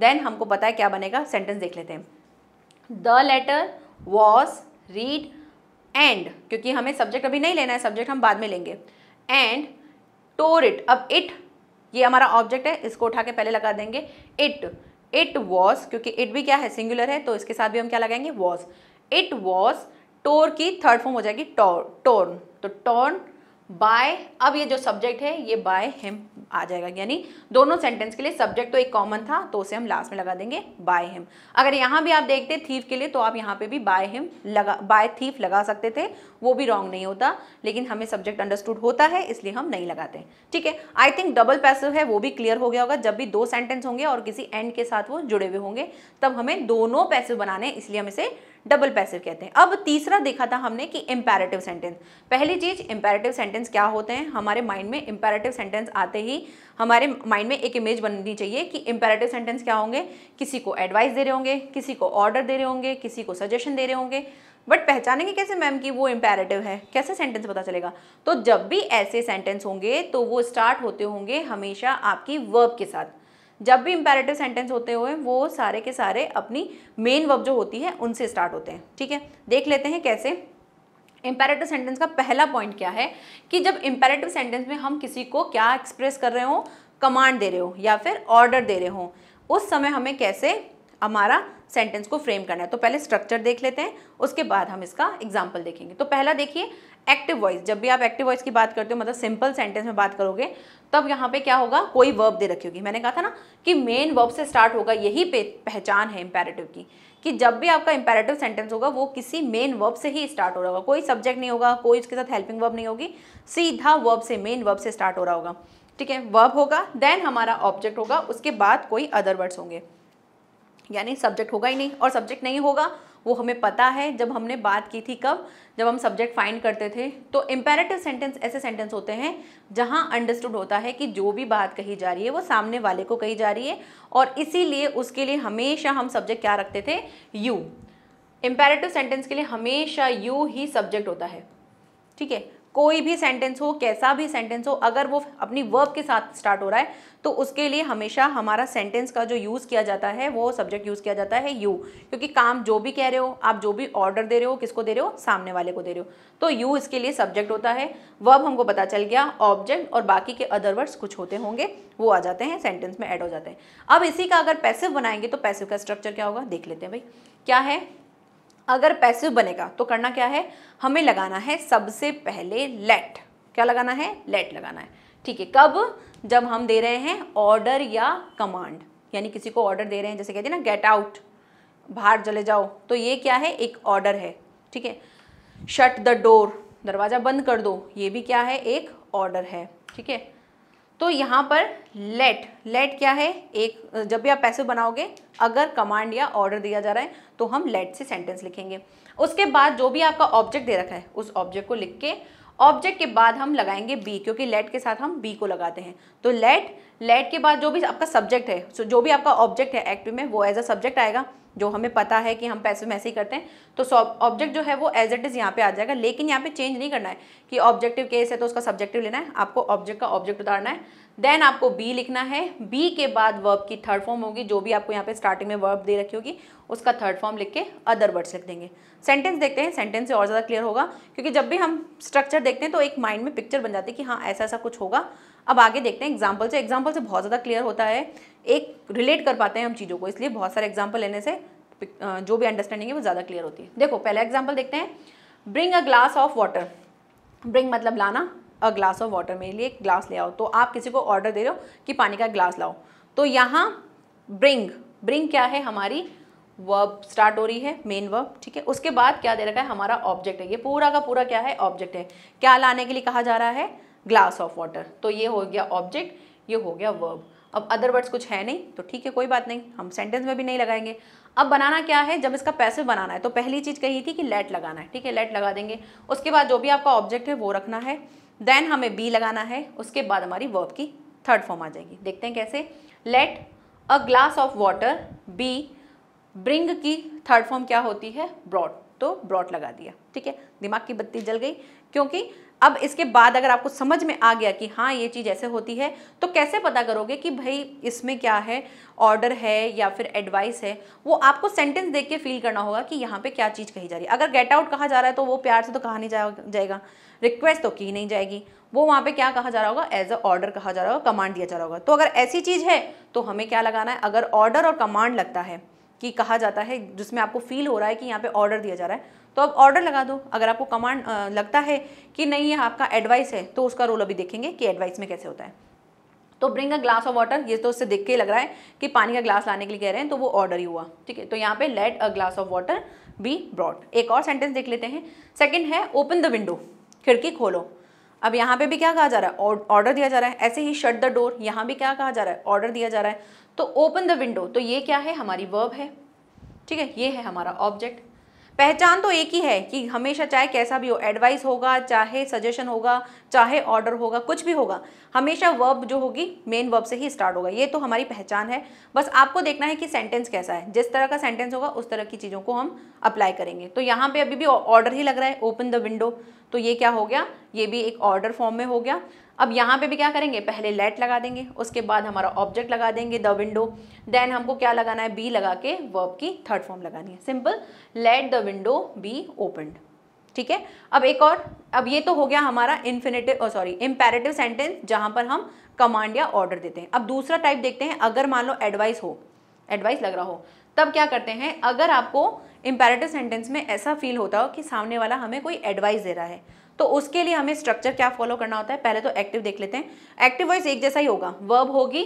देन हमको पता है क्या बनेगा सेंटेंस देख लेते हैं the letter was read and क्योंकि हमें सब्जेक्ट अभी नहीं लेना है सब्जेक्ट हम बाद में लेंगे एंड टोर इट अब इट ये हमारा ऑब्जेक्ट है इसको उठा के पहले लगा देंगे इट इट वॉज क्योंकि इट भी क्या है सिंगुलर है तो इसके साथ भी हम क्या लगाएंगे वॉज इट वॉज टोर की थर्ड फॉर्म हो जाएगी टोर टोर्न तो टर्न बाय अब ये जो सब्जेक्ट है ये बाय हिम आ जाएगा यानी दोनों सेंटेंस के लिए सब्जेक्ट तो एक कॉमन था तो उसे हम लास्ट में लगा देंगे बाय हिम अगर यहाँ भी आप देखते थीफ के लिए तो आप यहाँ पे भी बाय हिम लगा बाय थीफ लगा सकते थे वो भी रॉन्ग नहीं होता लेकिन हमें सब्जेक्ट अंडरस्टूड होता है इसलिए हम नहीं लगाते ठीक है आई थिंक डबल पैसिव है वो भी क्लियर हो गया होगा जब भी दो सेंटेंस होंगे और किसी एंड के साथ वो जुड़े हुए होंगे तब हमें दोनों पैसिव बनाने इसलिए हम इसे डबल पैसिव कहते हैं अब तीसरा देखा था हमने कि इम्पेरेटिव सेंटेंस पहली चीज इम्पेरेटिव सेंटेंस क्या होते हैं हमारे माइंड में इम्पेरेटिव सेंटेंस आते ही हमारे माइंड में एक इमेज बननी चाहिए कि इम्पेरेटिव सेंटेंस क्या होंगे किसी को एडवाइस दे रहे होंगे किसी को ऑर्डर दे रहे होंगे किसी को सजेशन दे रहे होंगे बट पहचानेंगे कैसे मैम कि वो इम्पेरेटिव है कैसे सेंटेंस पता चलेगा तो जब भी ऐसे सेंटेंस होंगे तो वो स्टार्ट होते होंगे हमेशा आपकी वर्ब के साथ जब भी इंपेरेटिव सेंटेंस होते हुए वो सारे के सारे अपनी मेन वर्ब जो होती है उनसे स्टार्ट होते हैं ठीक है देख लेते हैं कैसे इंपेरेटिव सेंटेंस का पहला पॉइंट क्या है कि जब इंपेरेटिव सेंटेंस में हम किसी को क्या एक्सप्रेस कर रहे हो कमांड दे रहे हो या फिर ऑर्डर दे रहे हो उस समय हमें कैसे हमारा सेंटेंस को फ्रेम करना है तो पहले स्ट्रक्चर देख लेते हैं उसके बाद हम इसका एग्जाम्पल देखेंगे तो पहला देखिए एक्टिव वॉइस जब भी आप एक्टिव वॉइस की बात करते हो मतलब सिंपल सेंटेंस में बात करोगे तब यहाँ पे क्या होगा कोई वर्ब दे रखी होगी मैंने कहा था ना कि मेन वर्ब से स्टार्ट होगा यही पहचान है इंपेरेटिव की कि जब भी आपका इंपेरेटिव सेंटेंस होगा वो किसी मेन वर्ब से ही स्टार्ट हो रहा होगा कोई सब्जेक्ट नहीं होगा कोई उसके साथ हेल्पिंग वर्ब नहीं होगी सीधा वर्ब से मेन वर्ब से स्टार्ट हो रहा होगा ठीक है वर्ब होगा देन हमारा ऑब्जेक्ट होगा उसके बाद कोई अदर वर्ड्स होंगे यानी सब्जेक्ट होगा ही नहीं और सब्जेक्ट नहीं होगा वो हमें पता है जब हमने बात की थी कब जब हम सब्जेक्ट फाइंड करते थे तो इम्पेरेटिव सेंटेंस ऐसे सेंटेंस होते हैं जहाँ अंडरस्टूड होता है कि जो भी बात कही जा रही है वो सामने वाले को कही जा रही है और इसीलिए उसके लिए हमेशा हम सब्जेक्ट क्या रखते थे यू इम्पेरेटिव सेंटेंस के लिए हमेशा यू ही सब्जेक्ट होता है ठीक है कोई भी सेंटेंस हो कैसा भी सेंटेंस हो अगर वो अपनी वर्ब के साथ स्टार्ट हो रहा है तो उसके लिए हमेशा हमारा सेंटेंस का जो यूज़ किया जाता है वो सब्जेक्ट यूज़ किया जाता है यू क्योंकि काम जो भी कह रहे हो आप जो भी ऑर्डर दे रहे हो किसको दे रहे हो सामने वाले को दे रहे हो तो यू इसके लिए सब्जेक्ट होता है वर्ब हमको पता चल गया ऑब्जेक्ट और बाकी के अदर वर्ड्स कुछ होते होंगे वो आ जाते हैं सेंटेंस में एड हो जाते हैं अब इसी का अगर पैसिव बनाएंगे तो पैसिव का स्ट्रक्चर क्या होगा देख लेते हैं भाई क्या है अगर पैसिव बनेगा तो करना क्या है हमें लगाना है सबसे पहले लेट क्या लगाना है लेट लगाना है ठीक है कब जब हम दे रहे हैं ऑर्डर या कमांड यानी किसी को ऑर्डर दे रहे हैं जैसे कहते हैं ना गेट आउट बाहर चले जाओ तो ये क्या है एक ऑर्डर है ठीक है शट द डोर दरवाज़ा बंद कर दो ये भी क्या है एक ऑर्डर है ठीक है तो यहाँ पर लेट लेट क्या है एक जब भी आप पैसे बनाओगे अगर कमांड या ऑर्डर दिया जा रहा है तो हम लेट से सेंटेंस लिखेंगे उसके बाद जो भी आपका ऑब्जेक्ट दे रखा है उस ऑब्जेक्ट को लिख के ऑब्जेक्ट के बाद हम लगाएंगे बी क्योंकि लेट के साथ हम बी को लगाते हैं तो लेट लेट के बाद जो भी आपका सब्जेक्ट है सो जो भी आपका ऑब्जेक्ट है एक्ट में वो एज अ सब्जेक्ट आएगा जो हमें पता है कि हम पैसे में ऐसे ही करते हैं तो ऑब्जेक्ट जो है वो एज इट इज़ यहाँ पे आ जाएगा लेकिन यहाँ पे चेंज नहीं करना है कि ऑब्जेक्टिव केस है तो उसका सब्जेक्टिव लेना है आपको ऑब्जेक्ट का ऑब्जेक्ट उतारना है देन आपको बी लिखना है बी के बाद वर्ब की थर्ड फॉर्म होगी जो भी आपको यहाँ पे स्टार्टिंग में वर्ब दे रखी होगी उसका थर्ड फॉर्म लिख के अदर वर्ड्स लिख देंगे सेंटेंस देखते हैं सेंटेंस से और ज़्यादा क्लियर होगा क्योंकि जब भी हम स्ट्रक्चर देखते हैं तो एक माइंड में पिक्चर बन जाती है कि हाँ ऐसा ऐसा कुछ होगा अब आगे देखते हैं एग्जाम्पल से एग्जाम्पल से बहुत ज़्यादा क्लियर होता है एक रिलेट कर पाते हैं हम चीज़ों को इसलिए बहुत सारे एग्जाम्पल लेने से जो भी अंडरस्टैंडिंग है वो ज़्यादा क्लियर होती है देखो पहला एग्जाम्पल देखते हैं bring a glass of water bring मतलब लाना अ ग्लास ऑफ वाटर मेरे लिए एक ग्लास ले आओ तो आप किसी को ऑर्डर दे रहे हो कि पानी का ग्लास लाओ तो यहाँ ब्रिंग ब्रिंग क्या है हमारी वर्ब स्टार्ट हो रही है मेन वर्ब ठीक है उसके बाद क्या दे रखा है हमारा ऑब्जेक्ट है ये पूरा का पूरा क्या है ऑब्जेक्ट है क्या लाने के लिए कहा जा रहा है ग्लास ऑफ वाटर तो ये हो गया ऑब्जेक्ट ये हो गया वर्ब अब अदर वर्ड्स कुछ है नहीं तो ठीक है कोई बात नहीं हम सेंटेंस में भी नहीं लगाएंगे अब बनाना क्या है जब इसका पैसे बनाना है तो पहली चीज़ कही थी कि लेट लगाना है ठीक है लेट लगा देंगे उसके बाद जो भी आपका ऑब्जेक्ट है वो रखना है देन हमें बी लगाना है उसके बाद हमारी वर्ब की थर्ड फॉर्म आ जाएगी देखते हैं कैसे let a glass of water be bring की थर्ड फॉर्म क्या होती है ब्रॉड तो ब्रॉड लगा दिया ठीक है दिमाग की बत्ती जल गई क्योंकि अब इसके बाद अगर आपको समझ में आ गया कि हाँ ये चीज़ ऐसे होती है तो कैसे पता करोगे कि भाई इसमें क्या है ऑर्डर है या फिर एडवाइस है वो आपको सेंटेंस देख के फील करना होगा कि यहाँ पे क्या चीज़ कही जा रही है अगर गेट आउट कहा जा रहा है तो वो प्यार से तो कहा नहीं जाएगा रिक्वेस्ट तो की नहीं जाएगी वो वहाँ पे क्या कहा जा रहा होगा एज अ ऑर्डर कहा जा रहा होगा कमांड दिया जा रहा होगा तो अगर ऐसी चीज़ है तो हमें क्या लगाना है अगर ऑर्डर और कमांड लगता है कि कहा जाता है जिसमें आपको फील हो रहा है कि यहाँ पे ऑर्डर दिया जा रहा है तो अब ऑर्डर लगा दो अगर आपको कमांड लगता है कि नहीं ये आपका एडवाइस है तो उसका रोल अभी देखेंगे कि एडवाइस में कैसे होता है तो bring a glass of water ये तो उससे देख के लग रहा है कि पानी का ग्लास लाने के लिए कह रहे हैं तो वो ऑर्डर ही हुआ ठीक है तो यहाँ पे let a glass of water be brought एक और सेंटेंस देख लेते हैं सेकेंड है ओपन द विंडो खिड़की खोलो अब यहाँ पे भी क्या कहा जा रहा है ऑर्डर दिया जा रहा है ऐसे ही शट द डोर यहाँ भी क्या कहा जा रहा है ऑर्डर दिया जा रहा है तो ओपन द विंडो तो ये क्या है हमारी वर्ब है ठीक है ये है हमारा ऑब्जेक्ट पहचान तो एक ही है कि हमेशा चाहे कैसा भी हो एडवाइस होगा चाहे सजेशन होगा चाहे ऑर्डर होगा कुछ भी होगा हमेशा वर्ब जो होगी मेन वर्ब से ही स्टार्ट होगा ये तो हमारी पहचान है बस आपको देखना है कि सेंटेंस कैसा है जिस तरह का सेंटेंस होगा उस तरह की चीज़ों को हम अप्लाई करेंगे तो यहाँ पे अभी भी ऑर्डर ही लग रहा है ओपन द विंडो तो ये क्या हो गया ये भी एक ऑर्डर फॉर्म में हो गया अब यहाँ पे भी क्या करेंगे पहले लेट लगा देंगे उसके बाद हमारा ऑब्जेक्ट लगा देंगे द विंडो देन हमको क्या लगाना है बी लगा के वर्ब की थर्ड फॉर्म लगानी है simple let the window be opened ठीक है अब एक और अब ये तो हो गया हमारा इन्फिनेटिव सॉरी इम्पेरेटिव सेंटेंस जहाँ पर हम कमांड या ऑर्डर देते हैं अब दूसरा टाइप देखते हैं अगर मान लो एडवाइस हो एडवाइस लग रहा हो तब क्या करते हैं अगर आपको इम्पेरेटिव सेंटेंस में ऐसा फील होता हो कि सामने वाला हमें कोई एडवाइस दे रहा है तो उसके लिए हमें स्ट्रक्चर क्या फॉलो करना होता है पहले तो एक्टिव देख लेते हैं एक्टिव वॉइस एक जैसा ही होगा वर्ब होगी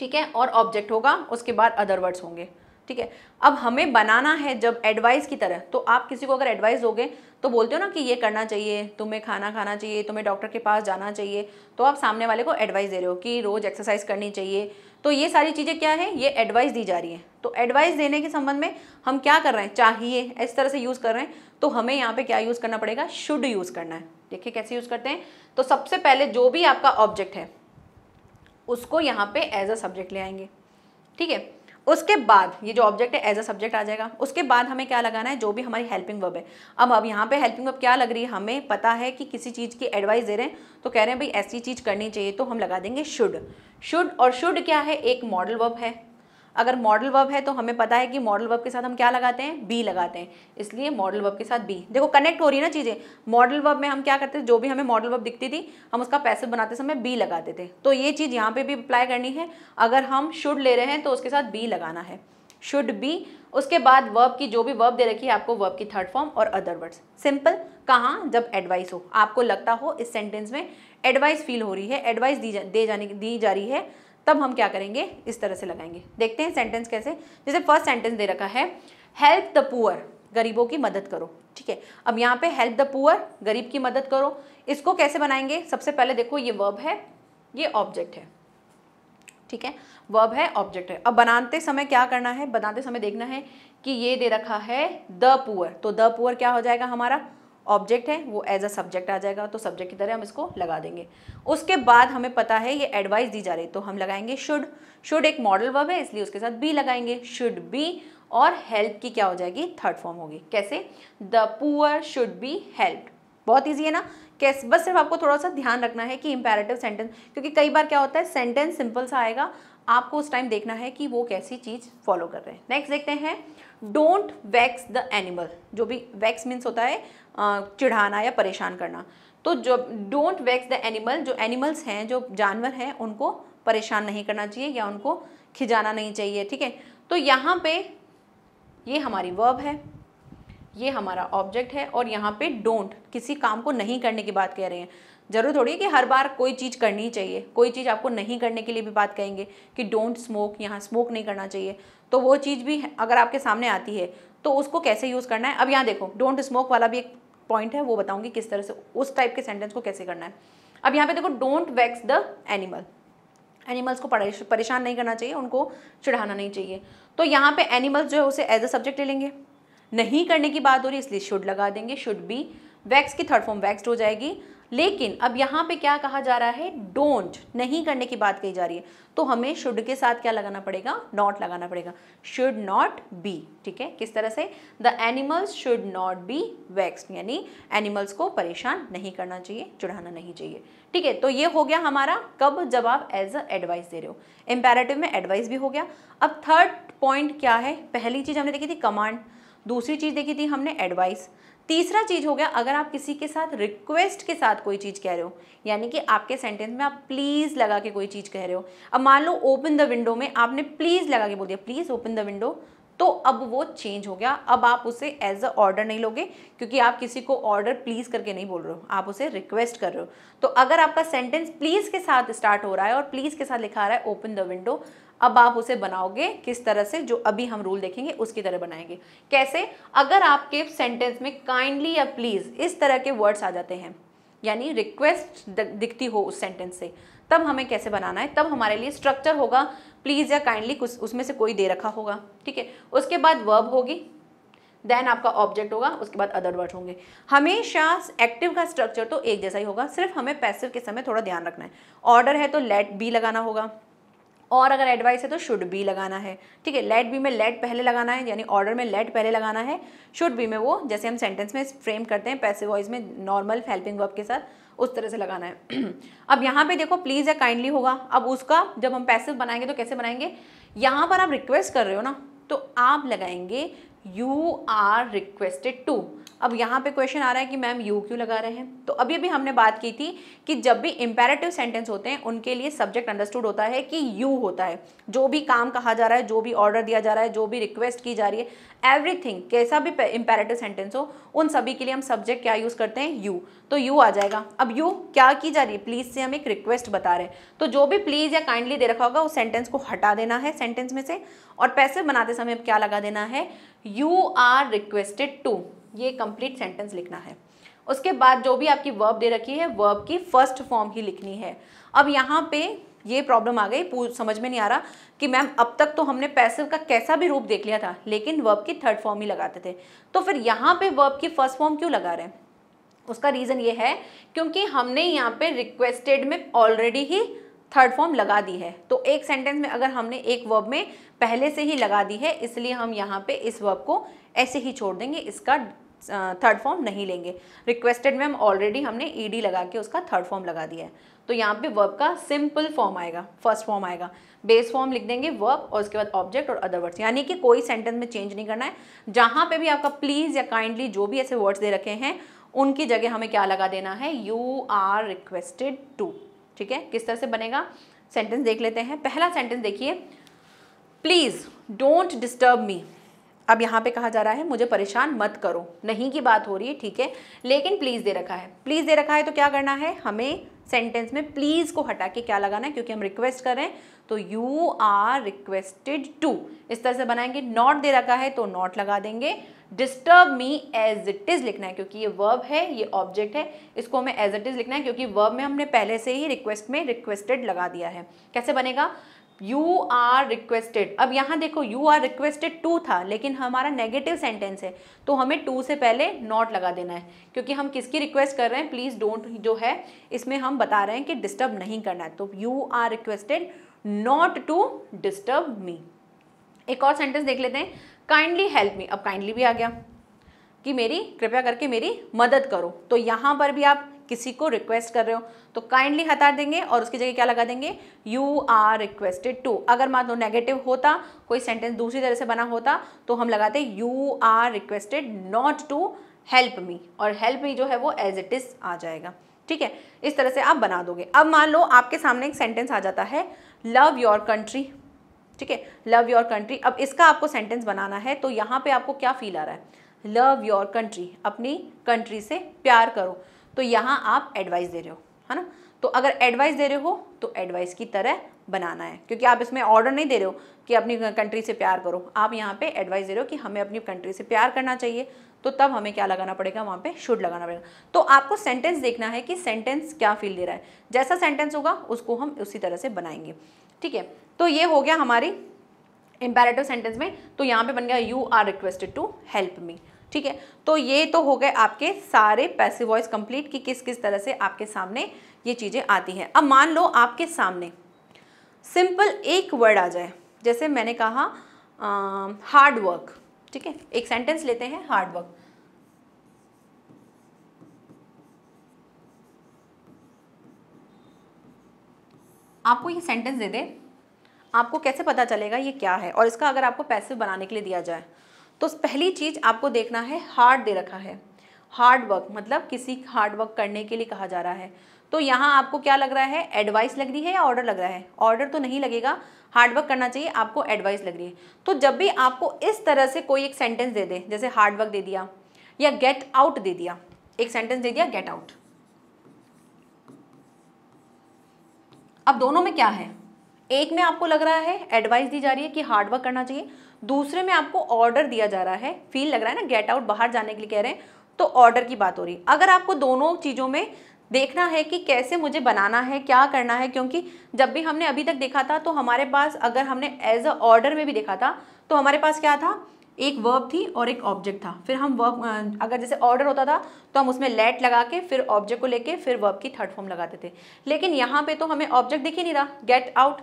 ठीक है और ऑब्जेक्ट होगा उसके बाद अदर वर्ड्स होंगे ठीक है अब हमें बनाना है जब एडवाइस की तरह तो आप किसी को अगर एडवाइस दोगे तो बोलते हो ना कि ये करना चाहिए तुम्हें खाना खाना चाहिए तुम्हें डॉक्टर के पास जाना चाहिए तो आप सामने वाले को एडवाइस दे रहे हो कि रोज़ एक्सरसाइज करनी चाहिए तो ये सारी चीज़ें क्या है ये एडवाइस दी जा रही है तो एडवाइस देने के संबंध में हम क्या कर रहे हैं चाहिए इस तरह से यूज़ कर रहे हैं तो हमें यहाँ पे क्या यूज़ करना पड़ेगा शुड यूज़ करना है देखिए कैसे यूज़ करते हैं तो सबसे पहले जो भी आपका ऑब्जेक्ट है उसको यहाँ पे एज अ सब्जेक्ट ले आएंगे ठीक है उसके बाद ये जो ऑब्जेक्ट है एज अ सब्जेक्ट आ जाएगा उसके बाद हमें क्या लगाना है जो भी हमारी हेल्पिंग वर्ब है अब अब यहाँ पे हेल्पिंग वर्ब क्या लग रही है हमें पता है कि किसी चीज़ की एडवाइस दे रहे हैं तो कह रहे हैं भाई ऐसी चीज़ करनी चाहिए तो हम लगा देंगे शुड शुड और शुड क्या है एक मॉडल वर्ब है अगर मॉडल वर्ब है तो हमें पता है कि मॉडल वर्ब के साथ हम क्या लगाते हैं बी लगाते हैं इसलिए मॉडल वर्ब के साथ बी देखो कनेक्ट हो रही है ना चीज़ें मॉडल वर्ब में हम क्या करते थे जो भी हमें मॉडल वर्ब दिखती थी हम उसका पैसे बनाते समय बी लगाते थे तो ये चीज़ यहाँ पर भी अप्लाई करनी है अगर हम शुड ले रहे हैं तो उसके साथ बी लगाना है शुड बी उसके बाद वर्ब की जो भी वर्ब दे रखी है आपको वर्ब की थर्ड फॉर्म और अदर वर्ड्स सिंपल कहाँ जब एडवाइस हो आपको लगता हो इस सेंटेंस में एडवाइस फील हो रही है एडवाइस दी जा, दे जाने दी जा रही है तब हम क्या करेंगे इस तरह से लगाएंगे देखते हैं सेंटेंस कैसे जैसे फर्स्ट सेंटेंस दे रखा है हेल्प द पुअर गरीबों की मदद करो ठीक है अब यहाँ पे हेल्प द पुअर गरीब की मदद करो इसको कैसे बनाएंगे सबसे पहले देखो ये वर्ब है ये ऑब्जेक्ट है ठीक है वर्ब है ऑब्जेक्ट है अब बनाते समय क्या करना है बनाते समय देखना है कि ये दे रखा है द पुअर तो द पुअर क्या हो जाएगा हमारा ऑब्जेक्ट है वो एज अ सब्जेक्ट आ जाएगा तो सब्जेक्ट की तरह हम इसको लगा देंगे उसके बाद हमें पता है ये एडवाइस दी जा रही तो हम लगाएंगे शुड शुड एक मॉडल वर्ब है इसलिए उसके साथ बी लगाएंगे शुड बी और हेल्प की क्या हो जाएगी थर्ड फॉर्म होगी कैसे the poor should be help बहुत ईजी है ना कैस बस सिर्फ आपको थोड़ा सा ध्यान रखना है कि इंपेरेटिव सेंटेंस क्योंकि कई बार क्या होता है सेंटेंस सिंपल सा आएगा आपको उस टाइम देखना है कि वो कैसी चीज़ फॉलो कर रहे हैं नेक्स्ट देखते हैं डोंट वैक्स द एनिमल जो भी वैक्स मीन्स होता है चिढ़ाना या परेशान करना तो जो डोंट वैक्स द एनिमल जो एनिमल्स हैं जो जानवर हैं उनको परेशान नहीं करना चाहिए या उनको खिजाना नहीं चाहिए ठीक है तो यहाँ पे ये हमारी वर्ब है ये हमारा ऑब्जेक्ट है और यहाँ पे डोंट किसी काम को नहीं करने की बात कह रहे हैं जरूर थोड़ी है कि हर बार कोई चीज़ करनी चाहिए कोई चीज़ आपको नहीं करने के लिए भी बात कहेंगे कि डोंट स्मोक यहाँ स्मोक नहीं करना चाहिए तो वो चीज़ भी अगर आपके सामने आती है तो उसको कैसे यूज़ करना है अब यहाँ देखो डोंट स्मोक वाला भी एक पॉइंट है वो बताऊँगी किस तरह से उस टाइप के सेंटेंस को कैसे करना है अब यहाँ पे देखो don't vex the animal animals को परेशान नहीं करना चाहिए उनको चढ़ाना नहीं चाहिए तो यहाँ पे एनिमल्स जो है उसे एज अ सब्जेक्ट ले लेंगे नहीं करने की बात हो रही है इसलिए शुड लगा देंगे शुड बी वैक्स की थर्ड फॉर्म वैक्सड हो जाएगी लेकिन अब यहाँ पे क्या कहा जा रहा है डोंट नहीं करने की बात कही जा रही है तो हमें शुड के साथ क्या लगाना पड़ेगा नॉट लगाना पड़ेगा शुड नॉट बी ठीक है किस तरह से the animals should not be vexed यानी एनिमल्स को परेशान नहीं करना चाहिए चुढ़ाना नहीं चाहिए ठीक है तो ये हो गया हमारा कब जब आप एज अ एडवाइस दे रहे हो इम्पेरेटिव में एडवाइस भी हो गया अब थर्ड पॉइंट क्या है पहली चीज़ हमने देखी थी कमांड दूसरी चीज़ देखी थी हमने एडवाइस तीसरा चीज़ हो गया अगर आप किसी के साथ रिक्वेस्ट के साथ कोई चीज़ कह रहे हो यानी कि आपके सेंटेंस में आप प्लीज़ लगा के कोई चीज़ कह रहे हो अब मान लो ओपन द विंडो में आपने प्लीज़ लगा के बोल दिया प्लीज़ ओपन द विंडो तो अब वो चेंज हो गया अब आप उसे एज अ ऑर्डर नहीं लोगे क्योंकि आप किसी को ऑर्डर प्लीज़ करके नहीं बोल रहे हो आप उसे रिक्वेस्ट कर रहे हो तो अगर आपका सेंटेंस प्लीज़ के साथ स्टार्ट हो रहा है और प्लीज़ के साथ लिखा रहा है ओपन द विंडो अब आप उसे बनाओगे किस तरह से जो अभी हम रूल देखेंगे उसकी तरह बनाएंगे कैसे अगर आपके सेंटेंस में काइंडली या प्लीज़ इस तरह के वर्ड्स आ जाते हैं यानी रिक्वेस्ट दिखती हो उस सेंटेंस से तब हमें कैसे बनाना है तब हमारे लिए स्ट्रक्चर होगा प्लीज़ या काइंडली कुछ उसमें से कोई दे रखा होगा ठीक है उसके बाद वर्ब होगी देन आपका ऑब्जेक्ट होगा उसके बाद अदर वर्ड होंगे हमेशा एक्टिव का स्ट्रक्चर तो एक जैसा ही होगा सिर्फ हमें पैसिव के समय थोड़ा ध्यान रखना है ऑर्डर है तो लेट बी लगाना होगा और अगर एडवाइस है तो शुड बी लगाना है ठीक है लेट बी में लेट पहले लगाना है यानी ऑर्डर में लेट पहले लगाना है शुड बी में वो जैसे हम सेंटेंस में फ्रेम करते हैं पैसे वॉइस में नॉर्मल हेल्पिंग वर्ब के साथ उस तरह से लगाना है अब यहाँ पे देखो प्लीज़ या काइंडली होगा अब उसका जब हम पैसे बनाएंगे तो कैसे बनाएंगे यहाँ पर आप रिक्वेस्ट कर रहे हो ना तो आप लगाएंगे यू आर रिक्वेस्टेड टू अब यहाँ पे क्वेश्चन आ रहा है कि मैम यू क्यों लगा रहे हैं तो अभी अभी हमने बात की थी कि जब भी इम्पेरेटिव सेंटेंस होते हैं उनके लिए सब्जेक्ट अंडरस्टूड होता है कि यू होता है जो भी काम कहा जा रहा है जो भी ऑर्डर दिया जा रहा है जो भी रिक्वेस्ट की जा रही है एवरीथिंग कैसा भी इम्पेरेटिव सेंटेंस हो उन सभी के लिए हम सब्जेक्ट क्या यूज़ करते हैं यू तो यू आ जाएगा अब यू क्या की जा रही है प्लीज़ से हम एक रिक्वेस्ट बता रहे हैं तो जो भी प्लीज़ या काइंडली दे रखा होगा उस सेंटेंस को हटा देना है सेंटेंस में से और पैसे बनाते समय अब क्या लगा देना है यू आर रिक्वेस्टेड टू ये कंप्लीट सेंटेंस लिखना है उसके बाद जो भी आपकी वर्ब दे रखी है वर्ब की फर्स्ट फॉर्म ही लिखनी है अब यहाँ पे ये प्रॉब्लम आ गई समझ में नहीं आ रहा कि मैम अब तक तो हमने पैसे का कैसा भी रूप देख लिया था लेकिन वर्ब की थर्ड फॉर्म ही लगाते थे तो फिर यहाँ पे वर्ब की फर्स्ट फॉर्म क्यों लगा रहे हैं उसका रीज़न ये है क्योंकि हमने यहाँ पे रिक्वेस्टेड में ऑलरेडी ही थर्ड फॉर्म लगा दी है तो एक सेंटेंस में अगर हमने एक वर्ब में पहले से ही लगा दी है इसलिए हम यहाँ पे इस वर्ब को ऐसे ही छोड़ देंगे इसका थर्ड फॉर्म नहीं लेंगे रिक्वेस्टेड में हम ऑलरेडी हमने ईडी लगा के उसका थर्ड फॉर्म लगा दिया है तो यहाँ पे वर्ब का सिंपल फॉर्म आएगा फर्स्ट फॉर्म आएगा बेस फॉर्म लिख देंगे वर्ब और उसके बाद ऑब्जेक्ट और अदर वर्ड्स यानी कि कोई सेंटेंस में चेंज नहीं करना है जहाँ पे भी आपका प्लीज़ या काइंडली जो भी ऐसे वर्ड्स दे रखे हैं उनकी जगह हमें क्या लगा देना है यू आर रिक्वेस्टेड टू ठीक है किस तरह से बनेगा सेंटेंस देख लेते हैं पहला सेंटेंस देखिए प्लीज़ डोंट डिस्टर्ब मी अब यहाँ पे कहा जा रहा है मुझे परेशान मत करो नहीं की बात हो रही है ठीक है लेकिन प्लीज़ दे रखा है प्लीज़ दे रखा है तो क्या करना है हमें सेंटेंस में प्लीज़ को हटा के क्या लगाना है क्योंकि हम रिक्वेस्ट कर रहे हैं तो यू आर रिक्वेस्टेड टू इस तरह से बनाएंगे नॉट दे रखा है तो नॉट लगा देंगे disturb me as it is लिखना है क्योंकि ये वर्ब है ये ऑब्जेक्ट है इसको हमें एज इट इज़ लिखना है क्योंकि वर्ब में हमने पहले से ही रिक्वेस्ट में रिक्वेस्टेड लगा दिया है कैसे बनेगा यू आर रिक्वेस्टेड अब यहाँ देखो यू आर रिक्वेस्टेड टू था लेकिन हमारा नेगेटिव सेंटेंस है तो हमें टू से पहले नॉट लगा देना है क्योंकि हम किसकी रिक्वेस्ट कर रहे हैं प्लीज़ डोंट जो है इसमें हम बता रहे हैं कि डिस्टर्ब नहीं करना है तो you are requested not to disturb me एक और सेंटेंस देख लेते हैं काइंडली हेल्प मी अब काइंडली भी आ गया कि मेरी कृपया करके मेरी मदद करो तो यहाँ पर भी आप किसी को रिक्वेस्ट कर रहे हो तो काइंडली हटा देंगे और उसकी जगह क्या लगा देंगे यू आर रिक्वेस्टेड टू अगर मान लो नेगेटिव होता कोई सेंटेंस दूसरी तरह से बना होता तो हम लगाते you are requested not to help me और हेल्प मी जो है वो एज इट इज़ आ जाएगा ठीक है इस तरह से आप बना दोगे अब मान लो आपके सामने एक सेंटेंस आ जाता है लव योर कंट्री ठीक है लव योर कंट्री अब इसका आपको सेंटेंस बनाना है तो यहाँ पे आपको क्या फील आ रहा है लव योर कंट्री अपनी कंट्री से प्यार करो तो यहाँ आप एडवाइस दे रहे हो है ना तो अगर एडवाइस दे रहे हो तो एडवाइस की तरह बनाना है क्योंकि आप इसमें ऑर्डर नहीं दे रहे हो कि अपनी कंट्री से प्यार करो आप यहाँ पे एडवाइस दे रहे हो कि हमें अपनी कंट्री से प्यार करना चाहिए तो तब हमें क्या लगाना पड़ेगा वहाँ पे शुड लगाना पड़ेगा तो आपको सेंटेंस देखना है कि सेंटेंस क्या फील दे रहा है जैसा सेंटेंस होगा उसको हम उसी तरह से बनाएंगे ठीक है तो ये हो गया हमारी इम्पेरेटिव सेंटेंस में तो यहाँ पर बन गया you are requested to help me ठीक है तो ये तो हो गए आपके सारे पैसिव वॉइस कंप्लीट कि किस किस तरह से आपके सामने ये चीज़ें आती हैं अब मान लो आपके सामने सिंपल एक वर्ड आ जाए जैसे मैंने कहा हार्ड वर्क ठीक है एक सेंटेंस लेते हैं हार्ड वर्क आपको ये सेंटेंस दे दे आपको कैसे पता चलेगा ये क्या है और इसका अगर आपको पैसिव बनाने के लिए दिया जाए तो पहली चीज़ आपको देखना है हार्ड दे रखा है हार्ड वर्क मतलब किसी हार्ड वर्क करने के लिए कहा जा रहा है तो यहाँ आपको क्या लग रहा है एडवाइस लग रही है या ऑर्डर लग रहा है ऑर्डर तो नहीं लगेगा हार्डवर्क करना चाहिए आपको एडवाइस लग रही है तो जब भी आपको इस तरह से कोई एक सेंटेंस दे दे जैसे हार्डवर्क दे दिया या गेट आउट दे दिया एक सेंटेंस दे दिया गेट आउट अब दोनों में क्या है एक में आपको लग रहा है एडवाइस दी जा रही है कि हार्डवर्क करना चाहिए दूसरे में आपको ऑर्डर दिया जा रहा है फील लग रहा है ना गेट आउट बाहर जाने के लिए कह रहे हैं तो ऑर्डर की बात हो रही है अगर आपको दोनों चीज़ों में देखना है कि कैसे मुझे बनाना है क्या करना है क्योंकि जब भी हमने अभी तक देखा था तो हमारे पास अगर हमने एज अ ऑर्डर में भी देखा था तो हमारे पास क्या था एक वर्ब थी और एक ऑब्जेक्ट था फिर हम वर्ब अगर जैसे ऑर्डर होता था तो हम उसमें लेट लगा के फिर ऑब्जेक्ट को लेके फिर वर्ब की थर्ड फॉर्म लगाते थे लेकिन यहाँ पे तो हमें ऑब्जेक्ट दिख ही नहीं रहा गेट आउट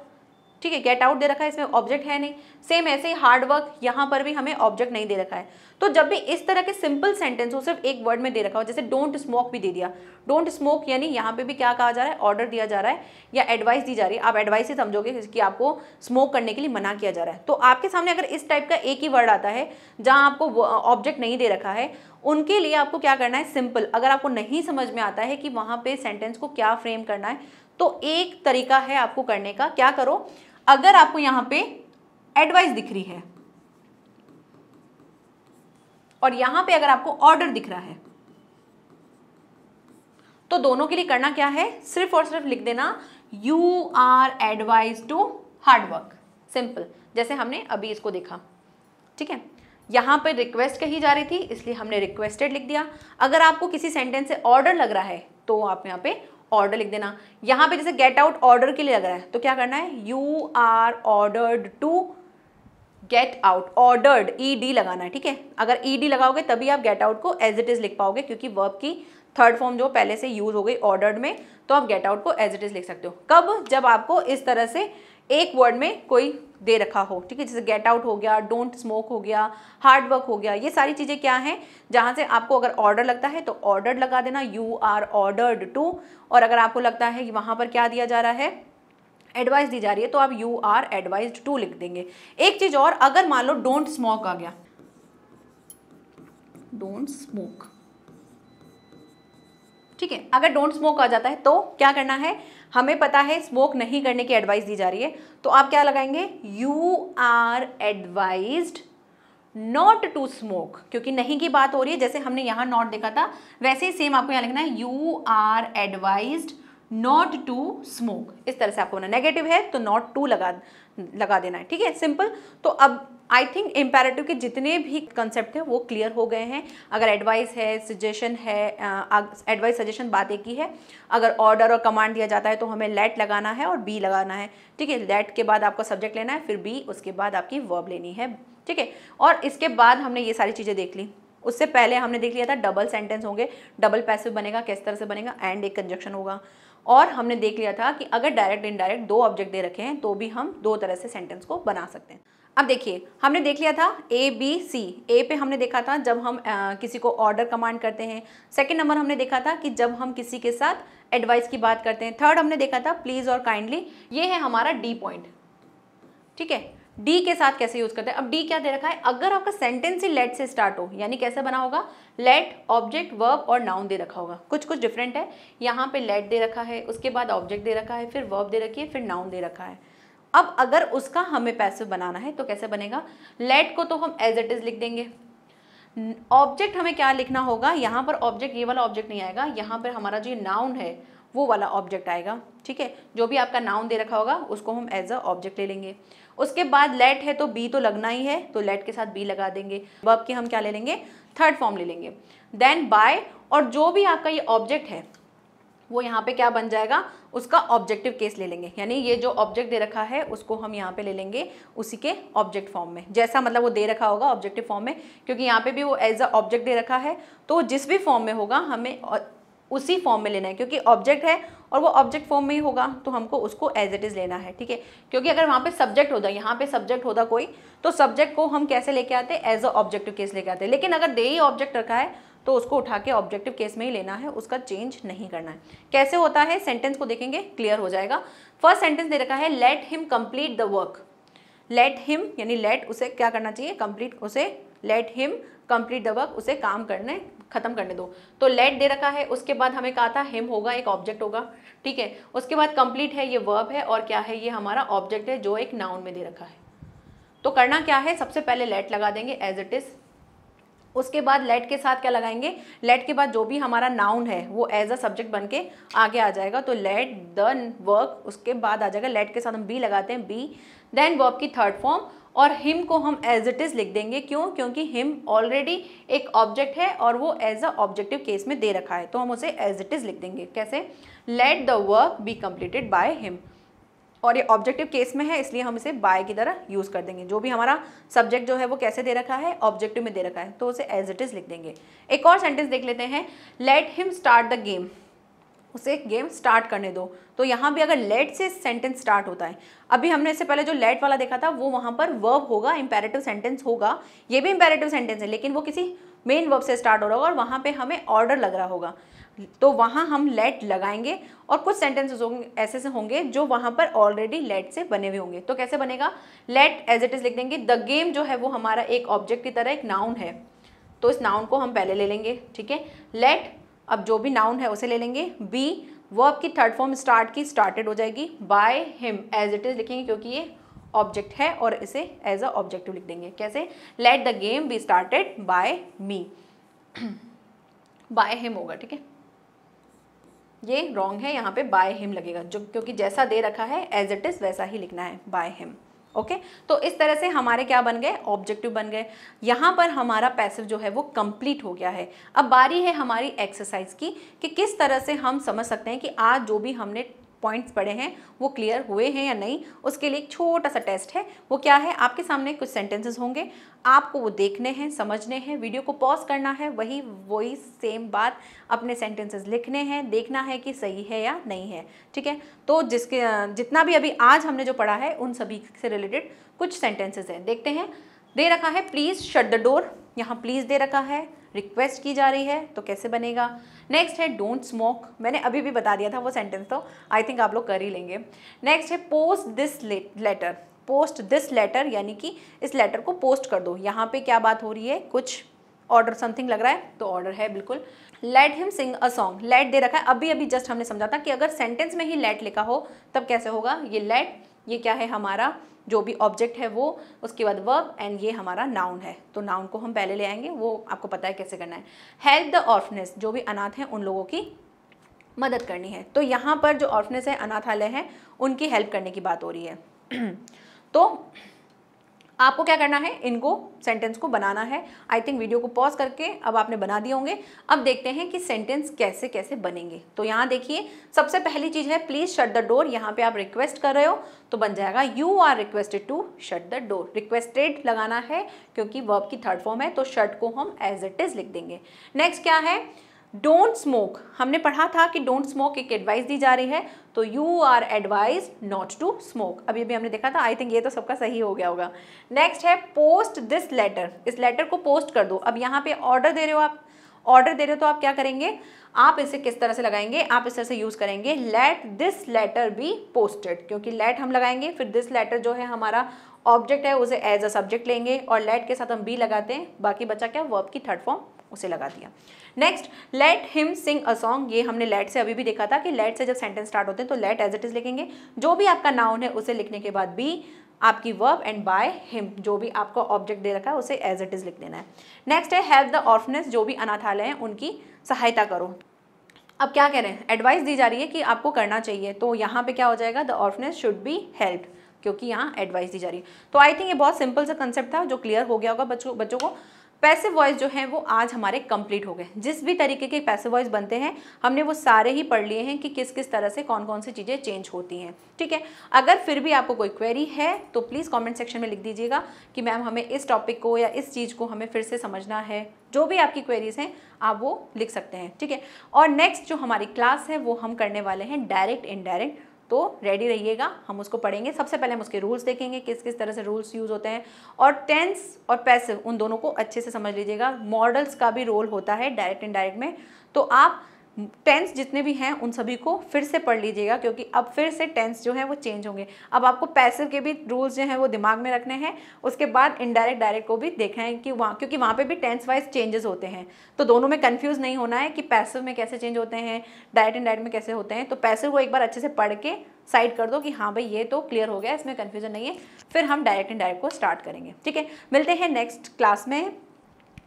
ठीक है गेट आउट दे रखा है इसमें ऑब्जेक्ट है नहीं सेम ऐसे ही हार्ड वर्क यहाँ पर भी हमें ऑब्जेक्ट नहीं दे रखा है तो जब भी इस तरह के सिंपल सेंटेंस हो सिर्फ एक वर्ड में दे रखा हो जैसे डोंट स्मोक भी दे दिया डोंट स्मोक यानी यहाँ पे भी क्या कहा जा रहा है ऑर्डर दिया जा रहा है या एडवाइस दी जा रही है आप एडवाइस ही समझोगे कि आपको स्मोक करने के लिए मना किया जा रहा है तो आपके सामने अगर इस टाइप का एक ही वर्ड आता है जहाँ आपको ऑब्जेक्ट नहीं दे रखा है उनके लिए आपको क्या करना है सिंपल अगर आपको नहीं समझ में आता है कि वहाँ पर सेंटेंस को क्या फ्रेम करना है तो एक तरीका है आपको करने का क्या करो अगर आपको यहां पे एडवाइस दिख रही है और यहां पे अगर आपको ऑर्डर दिख रहा है तो दोनों के लिए करना क्या है सिर्फ और सिर्फ लिख देना you are advise to hard work simple जैसे हमने अभी इसको देखा ठीक है यहां पर रिक्वेस्ट कही जा रही थी इसलिए हमने रिक्वेस्टेड लिख दिया अगर आपको किसी सेंटेंस से ऑर्डर लग रहा है तो आप यहां पे ऑर्डर लिख देना यहाँ पे जैसे गेट आउट ऑर्डर के लिए लग रहा है तो क्या करना है you are ordered to get out ordered E D लगाना है ठीक है अगर ई डी लगाओगे तभी आप गेट आउट को एज इट इज़ लिख पाओगे क्योंकि वर्ब की थर्ड फॉर्म जो पहले से यूज़ हो गई ऑर्डर्ड में तो आप गेट आउट को एज इट इज़ लिख सकते हो कब जब आपको इस तरह से एक वर्ड में कोई दे रखा हो ठीक है जैसे गेट आउट हो गया डोंट स्मोक हो गया हार्ड वर्क हो गया ये सारी चीज़ें क्या हैं जहाँ से आपको अगर ऑर्डर लगता है तो ऑर्डर लगा देना यू आर ऑर्डर्ड टू और अगर आपको लगता है कि वहाँ पर क्या दिया जा रहा है एडवाइस दी जा रही है तो आप यू आर एडवाइज टू लिख देंगे एक चीज़ और अगर मान लो डोंट स्मोक आ गया डोंट स्मोक ठीक है अगर डोंट स्मोक आ जाता है तो क्या करना है हमें पता है स्मोक नहीं करने की एडवाइस दी जा रही है तो आप क्या लगाएंगे you are advise not to smoke क्योंकि नहीं की बात हो रही है जैसे हमने यहां नॉट देखा था वैसे ही सेम आपको यहाँ लिखना है you are advise not to smoke इस तरह से आपको बोलना नेगेटिव है तो नॉट टू लगा लगा देना है ठीक है सिंपल तो अब आई थिंक इम्पेरेटिव के जितने भी कंसेप्ट हैं वो क्लियर हो गए हैं अगर एडवाइस है सजेशन है एडवाइस सजेशन बातें की है अगर ऑर्डर और कमांड दिया जाता है तो हमें लेट लगाना है और बी लगाना है ठीक है लेट के बाद आपको सब्जेक्ट लेना है फिर बी उसके बाद आपकी वर्ब लेनी है ठीक है और इसके बाद हमने ये सारी चीज़ें देख ली उससे पहले हमने देख लिया था डबल सेंटेंस होंगे डबल पैसिव बनेगा किस तरह से बनेगा एंड एक कंजक्शन होगा और हमने देख लिया था कि अगर डायरेक्ट इनडायरेक्ट दो ऑब्जेक्ट दे रखे हैं तो भी हम दो तरह से सेंटेंस को बना सकते हैं अब देखिए हमने देख लिया था ए बी सी ए पे हमने देखा था जब हम आ, किसी को ऑर्डर कमांड करते हैं सेकंड नंबर हमने देखा था कि जब हम किसी के साथ एडवाइस की बात करते हैं थर्ड हमने देखा था प्लीज़ और काइंडली ये है हमारा डी पॉइंट ठीक है डी के साथ कैसे यूज़ करते हैं अब डी क्या दे रखा है अगर आपका सेंटेंस ही लेट से स्टार्ट हो यानी कैसे बना होगा लेट ऑब्जेक्ट वर्ब और नाउन दे रखा होगा कुछ कुछ डिफरेंट है यहाँ पे लेट दे रखा है उसके बाद ऑब्जेक्ट दे रखा है फिर वर्ब दे रखी है फिर नाउन दे रखा है अब अगर उसका हमें पैसिव बनाना है तो कैसे बनेगा लेट को तो हम एज इट इज़ लिख देंगे ऑब्जेक्ट हमें क्या लिखना होगा यहाँ पर ऑब्जेक्ट ये वाला ऑब्जेक्ट नहीं आएगा यहाँ पर हमारा जो नाउन है वो वाला ऑब्जेक्ट आएगा ठीक है जो भी आपका नाउन दे रखा होगा उसको हम एज अ ऑब्जेक्ट ले लेंगे उसके बाद लेट है तो बी तो लगना ही है तो लेट के साथ बी लगा देंगे वर्ब के हम क्या ले लेंगे थर्ड फॉर्म ले लेंगे देन बाय और जो भी आपका ये ऑब्जेक्ट है वो यहाँ पे क्या बन जाएगा उसका ऑब्जेक्टिव केस ले लेंगे यानी ये जो ऑब्जेक्ट दे रखा है उसको हम यहाँ पे ले लेंगे उसी के ऑब्जेक्ट फॉर्म में जैसा मतलब वो दे रखा होगा ऑब्जेक्टिव फॉर्म में क्योंकि यहाँ पे भी वो एज अ ऑब्जेक्ट दे रखा है तो जिस भी फॉर्म में होगा हमें उसी फॉर्म में लेना है क्योंकि ऑब्जेक्ट है और वो ऑब्जेक्ट फॉर्म में ही होगा तो हमको उसको एज इट इज़ लेना है ठीक है क्योंकि अगर वहाँ पे सब्जेक्ट होता यहाँ पे सब्जेक्ट होता कोई तो सब्जेक्ट को हम कैसे लेके आते एज अ ऑब्जेक्टिव केस लेके आते लेकिन अगर दे ही ऑब्जेक्ट रखा है तो उसको उठा के ऑब्जेक्टिव केस में ही लेना है उसका चेंज नहीं करना है कैसे होता है सेंटेंस को देखेंगे क्लियर हो जाएगा फर्स्ट सेंटेंस दे रखा है let him complete the work let him यानी लेट उसे क्या करना चाहिए कंप्लीट उसे let him complete the work उसे काम करने खत्म करने दो तो लेट दे रखा है उसके बाद हमें कहा था हिम होगा एक ऑब्जेक्ट होगा ठीक है उसके बाद कंप्लीट है ये वर्ब है और क्या है ये हमारा ऑब्जेक्ट है जो एक नाउन में दे रखा है तो करना क्या है सबसे पहले लेट लगा देंगे एज इट इज़ उसके बाद लेट के साथ क्या लगाएंगे लेट के बाद जो भी हमारा नाउन है वो एज अ सब्जेक्ट बन के आगे आ जाएगा तो लेट द वर्क उसके बाद आ जाएगा लेट के साथ हम बी लगाते हैं बी देन वर्क की थर्ड फॉर्म और हिम को हम एज इट इज़ लिख देंगे क्यों क्योंकि हिम ऑलरेडी एक ऑब्जेक्ट है और वो एज अ ऑब्जेक्टिव केस में दे रखा है तो हम उसे एज इट इज़ लिख देंगे कैसे let the work be completed by him और ये ऑब्जेक्टिव केस में है इसलिए हम इसे बाय की तरह यूज़ कर देंगे जो भी हमारा सब्जेक्ट जो है वो कैसे दे रखा है ऑब्जेक्टिव में दे रखा है तो उसे एज इट इज़ लिख देंगे एक और सेंटेंस देख लेते हैं let him start the game उसे गेम स्टार्ट करने दो तो यहाँ भी अगर लेट से सेंटेंस स्टार्ट होता है अभी हमने इससे पहले जो लेट वाला देखा था वो वहाँ पर वर्ब होगा इम्पेरेटिव सेंटेंस होगा ये भी इम्पेरेटिव सेंटेंस है लेकिन वो किसी मेन वर्ब से स्टार्ट हो रहा होगा और वहाँ पे हमें ऑर्डर लग रहा होगा तो वहाँ हम लेट लगाएंगे और कुछ सेंटेंसेस होंगे ऐसे से होंगे जो वहाँ पर ऑलरेडी लेट से बने हुए होंगे तो कैसे बनेगा लेट एज इट इज़ लिख देंगे द गेम जो है वो हमारा एक ऑब्जेक्ट की तरह एक नाउन है तो इस नाउन को हम पहले ले लेंगे ठीक है लेट अब जो भी नाउन है उसे ले लेंगे बी वर्ब की थर्ड फॉर्म स्टार्ट की स्टार्टेड हो जाएगी by him as it is लिखेंगे क्योंकि ये ऑब्जेक्ट है और इसे एज अ ऑब्जेक्टिव लिख देंगे कैसे let the game be started by me by him होगा ठीक है ये रॉन्ग है यहाँ पे बाय हिम लगेगा जो क्योंकि जैसा दे रखा है एज इट इज़ वैसा ही लिखना है बाय हिम ओके तो इस तरह से हमारे क्या बन गए ऑब्जेक्टिव बन गए यहाँ पर हमारा पैसिव जो है वो कंप्लीट हो गया है अब बारी है हमारी एक्सरसाइज की कि किस तरह से हम समझ सकते हैं कि आज जो भी हमने पॉइंट्स पड़े हैं वो क्लियर हुए हैं या नहीं उसके लिए एक छोटा सा टेस्ट है वो क्या है आपके सामने कुछ सेंटेंसेस होंगे आपको वो देखने हैं समझने हैं वीडियो को पॉज करना है वही वही सेम बात अपने सेंटेंसेस लिखने हैं देखना है कि सही है या नहीं है ठीक है तो जिसके जितना भी अभी आज हमने जो पढ़ा है उन सभी से रिलेटेड कुछ सेंटेंसेज हैं देखते हैं दे रखा है प्लीज़ शट द डोर यहाँ प्लीज़ दे रखा है रिक्वेस्ट की जा रही है तो कैसे बनेगा नेक्स्ट है डोंट स्मोक मैंने अभी भी बता दिया था वो सेंटेंस तो आई थिंक आप लोग कर ही लेंगे नेक्स्ट है post this letter post this letter यानी कि इस लेटर को पोस्ट कर दो यहाँ पे क्या बात हो रही है कुछ ऑर्डर समथिंग लग रहा है तो ऑर्डर है बिल्कुल let him sing a song let दे रखा है अभी अभी जस्ट हमने समझा था कि अगर सेंटेंस में ही लेट लिखा हो तब कैसे होगा ये लेट ये क्या है हमारा जो भी ऑब्जेक्ट है वो उसके बाद वर्ब एंड ये हमारा नाउन है तो नाउन को हम पहले ले आएंगे वो आपको पता है कैसे करना है हेल्प द ऑर्फनेस जो भी अनाथ हैं उन लोगों की मदद करनी है तो यहाँ पर जो ऑर्फनेस है अनाथालय है उनकी हेल्प करने की बात हो रही है तो आपको क्या करना है इनको सेंटेंस को बनाना है आई थिंक वीडियो को पॉज करके अब आपने बना दिए होंगे अब देखते हैं कि सेंटेंस कैसे कैसे बनेंगे तो यहाँ देखिए सबसे पहली चीज़ है प्लीज़ शट द डोर यहाँ पे आप रिक्वेस्ट कर रहे हो तो बन जाएगा you are requested to shut the door requested लगाना है क्योंकि वर्ब की थर्ड फॉर्म है तो शर्ट को हम एज इट इज़ लिख देंगे नेक्स्ट क्या है डोंट स्मोक हमने पढ़ा था कि डोंट स्मोक एक एडवाइस दी जा रही है तो you are advise not to smoke अभी अभी हमने देखा था आई थिंक ये तो सबका सही हो गया होगा नेक्स्ट है पोस्ट दिस लेटर इस लेटर को पोस्ट कर दो अब यहाँ पे ऑर्डर दे रहे हो आप ऑर्डर दे रहे हो तो आप क्या करेंगे आप इसे किस तरह से लगाएंगे आप इस तरह से यूज़ करेंगे let this letter be posted क्योंकि लेट हम लगाएंगे फिर दिस लेटर जो है हमारा ऑब्जेक्ट है उसे एज अ सब्जेक्ट लेंगे और लेट के साथ हम बी लगाते हैं बाकी बचा क्या वर्ब की थर्ड फॉर्म उसे लगा दिया next let him sing a song ये हमने लेट से अभी भी देखा था कि लेट से जब सेंटेंस स्टार्ट होते हैं तो लेट एज इट इज़ लिखेंगे जो भी आपका नाउन है उसे लिखने के बाद भी आपकी वर्ब एंड बाय हिम जो भी आपको ऑब्जेक्ट दे रखा है उसे एज इट इज़ लिख देना है नेक्स्ट है हेल्प द ऑर्फनेस जो भी अनाथालय हैं उनकी सहायता करो अब क्या कह रहे हैं एडवाइस दी जा रही है कि आपको करना चाहिए तो यहाँ पे क्या हो जाएगा the orphans should be help क्योंकि यहाँ एडवाइस दी जा रही है तो आई थिंक ये बहुत सिंपल सा कंसेप्ट था जो क्लियर हो गया होगा बच्चों बच्चों को पैसे वॉइस जो हैं वो आज हमारे कंप्लीट हो गए जिस भी तरीके के पैसे वॉइस बनते हैं हमने वो सारे ही पढ़ लिए हैं कि किस किस तरह से कौन कौन सी चीज़ें चेंज होती हैं ठीक है अगर फिर भी आपको कोई क्वेरी है तो प्लीज़ कॉमेंट सेक्शन में लिख दीजिएगा कि मैम हमें इस टॉपिक को या इस चीज़ को हमें फिर से समझना है जो भी आपकी क्वेरीज हैं आप वो लिख सकते हैं ठीक है और नेक्स्ट जो हमारी क्लास है वो हम करने वाले हैं डायरेक्ट इनडायरेक्ट तो रेडी रहिएगा हम उसको पढ़ेंगे सबसे पहले हम उसके रूल्स देखेंगे किस किस तरह से रूल्स यूज़ होते हैं और टेंस और पैसिव उन दोनों को अच्छे से समझ लीजिएगा मॉडल्स का भी रोल होता है डायरेक्ट इनडायरेक्ट में तो आप टेंस जितने भी हैं उन सभी को फिर से पढ़ लीजिएगा क्योंकि अब फिर से टेंस जो है वो चेंज होंगे अब आपको पैसिव के भी रूल्स जो हैं वो दिमाग में रखने हैं उसके बाद इनडायरेक्ट डायरेक्ट को भी देखना है कि वहाँ क्योंकि वहाँ पे भी टेंस वाइज चेंजेस होते हैं तो दोनों में कन्फ्यूज़ नहीं होना है कि पैसिव में कैसे चेंज होते हैं डायरेक्ट इनडायरेक्ट में कैसे होते हैं तो पैसिव को एक बार अच्छे से पढ़ के साइड कर दो कि हाँ भाई ये तो क्लियर हो गया इसमें कन्फ्यूजन नहीं है फिर हम डायरेक्ट इनडायरेक्ट को स्टार्ट करेंगे ठीक है मिलते हैं नेक्स्ट क्लास में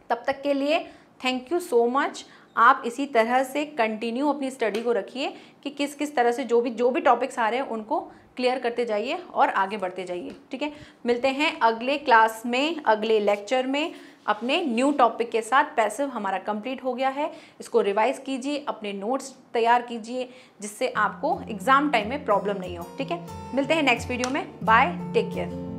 तब तक के लिए थैंक यू सो मच आप इसी तरह से कंटिन्यू अपनी स्टडी को रखिए कि किस किस तरह से जो भी जो भी टॉपिक्स आ रहे हैं उनको क्लियर करते जाइए और आगे बढ़ते जाइए ठीक है मिलते हैं अगले क्लास में अगले लेक्चर में अपने न्यू टॉपिक के साथ पैसिव हमारा कंप्लीट हो गया है इसको रिवाइज कीजिए अपने नोट्स तैयार कीजिए जिससे आपको एग्ज़ाम टाइम में प्रॉब्लम नहीं हो ठीक है मिलते हैं नेक्स्ट वीडियो में बाय टेक केयर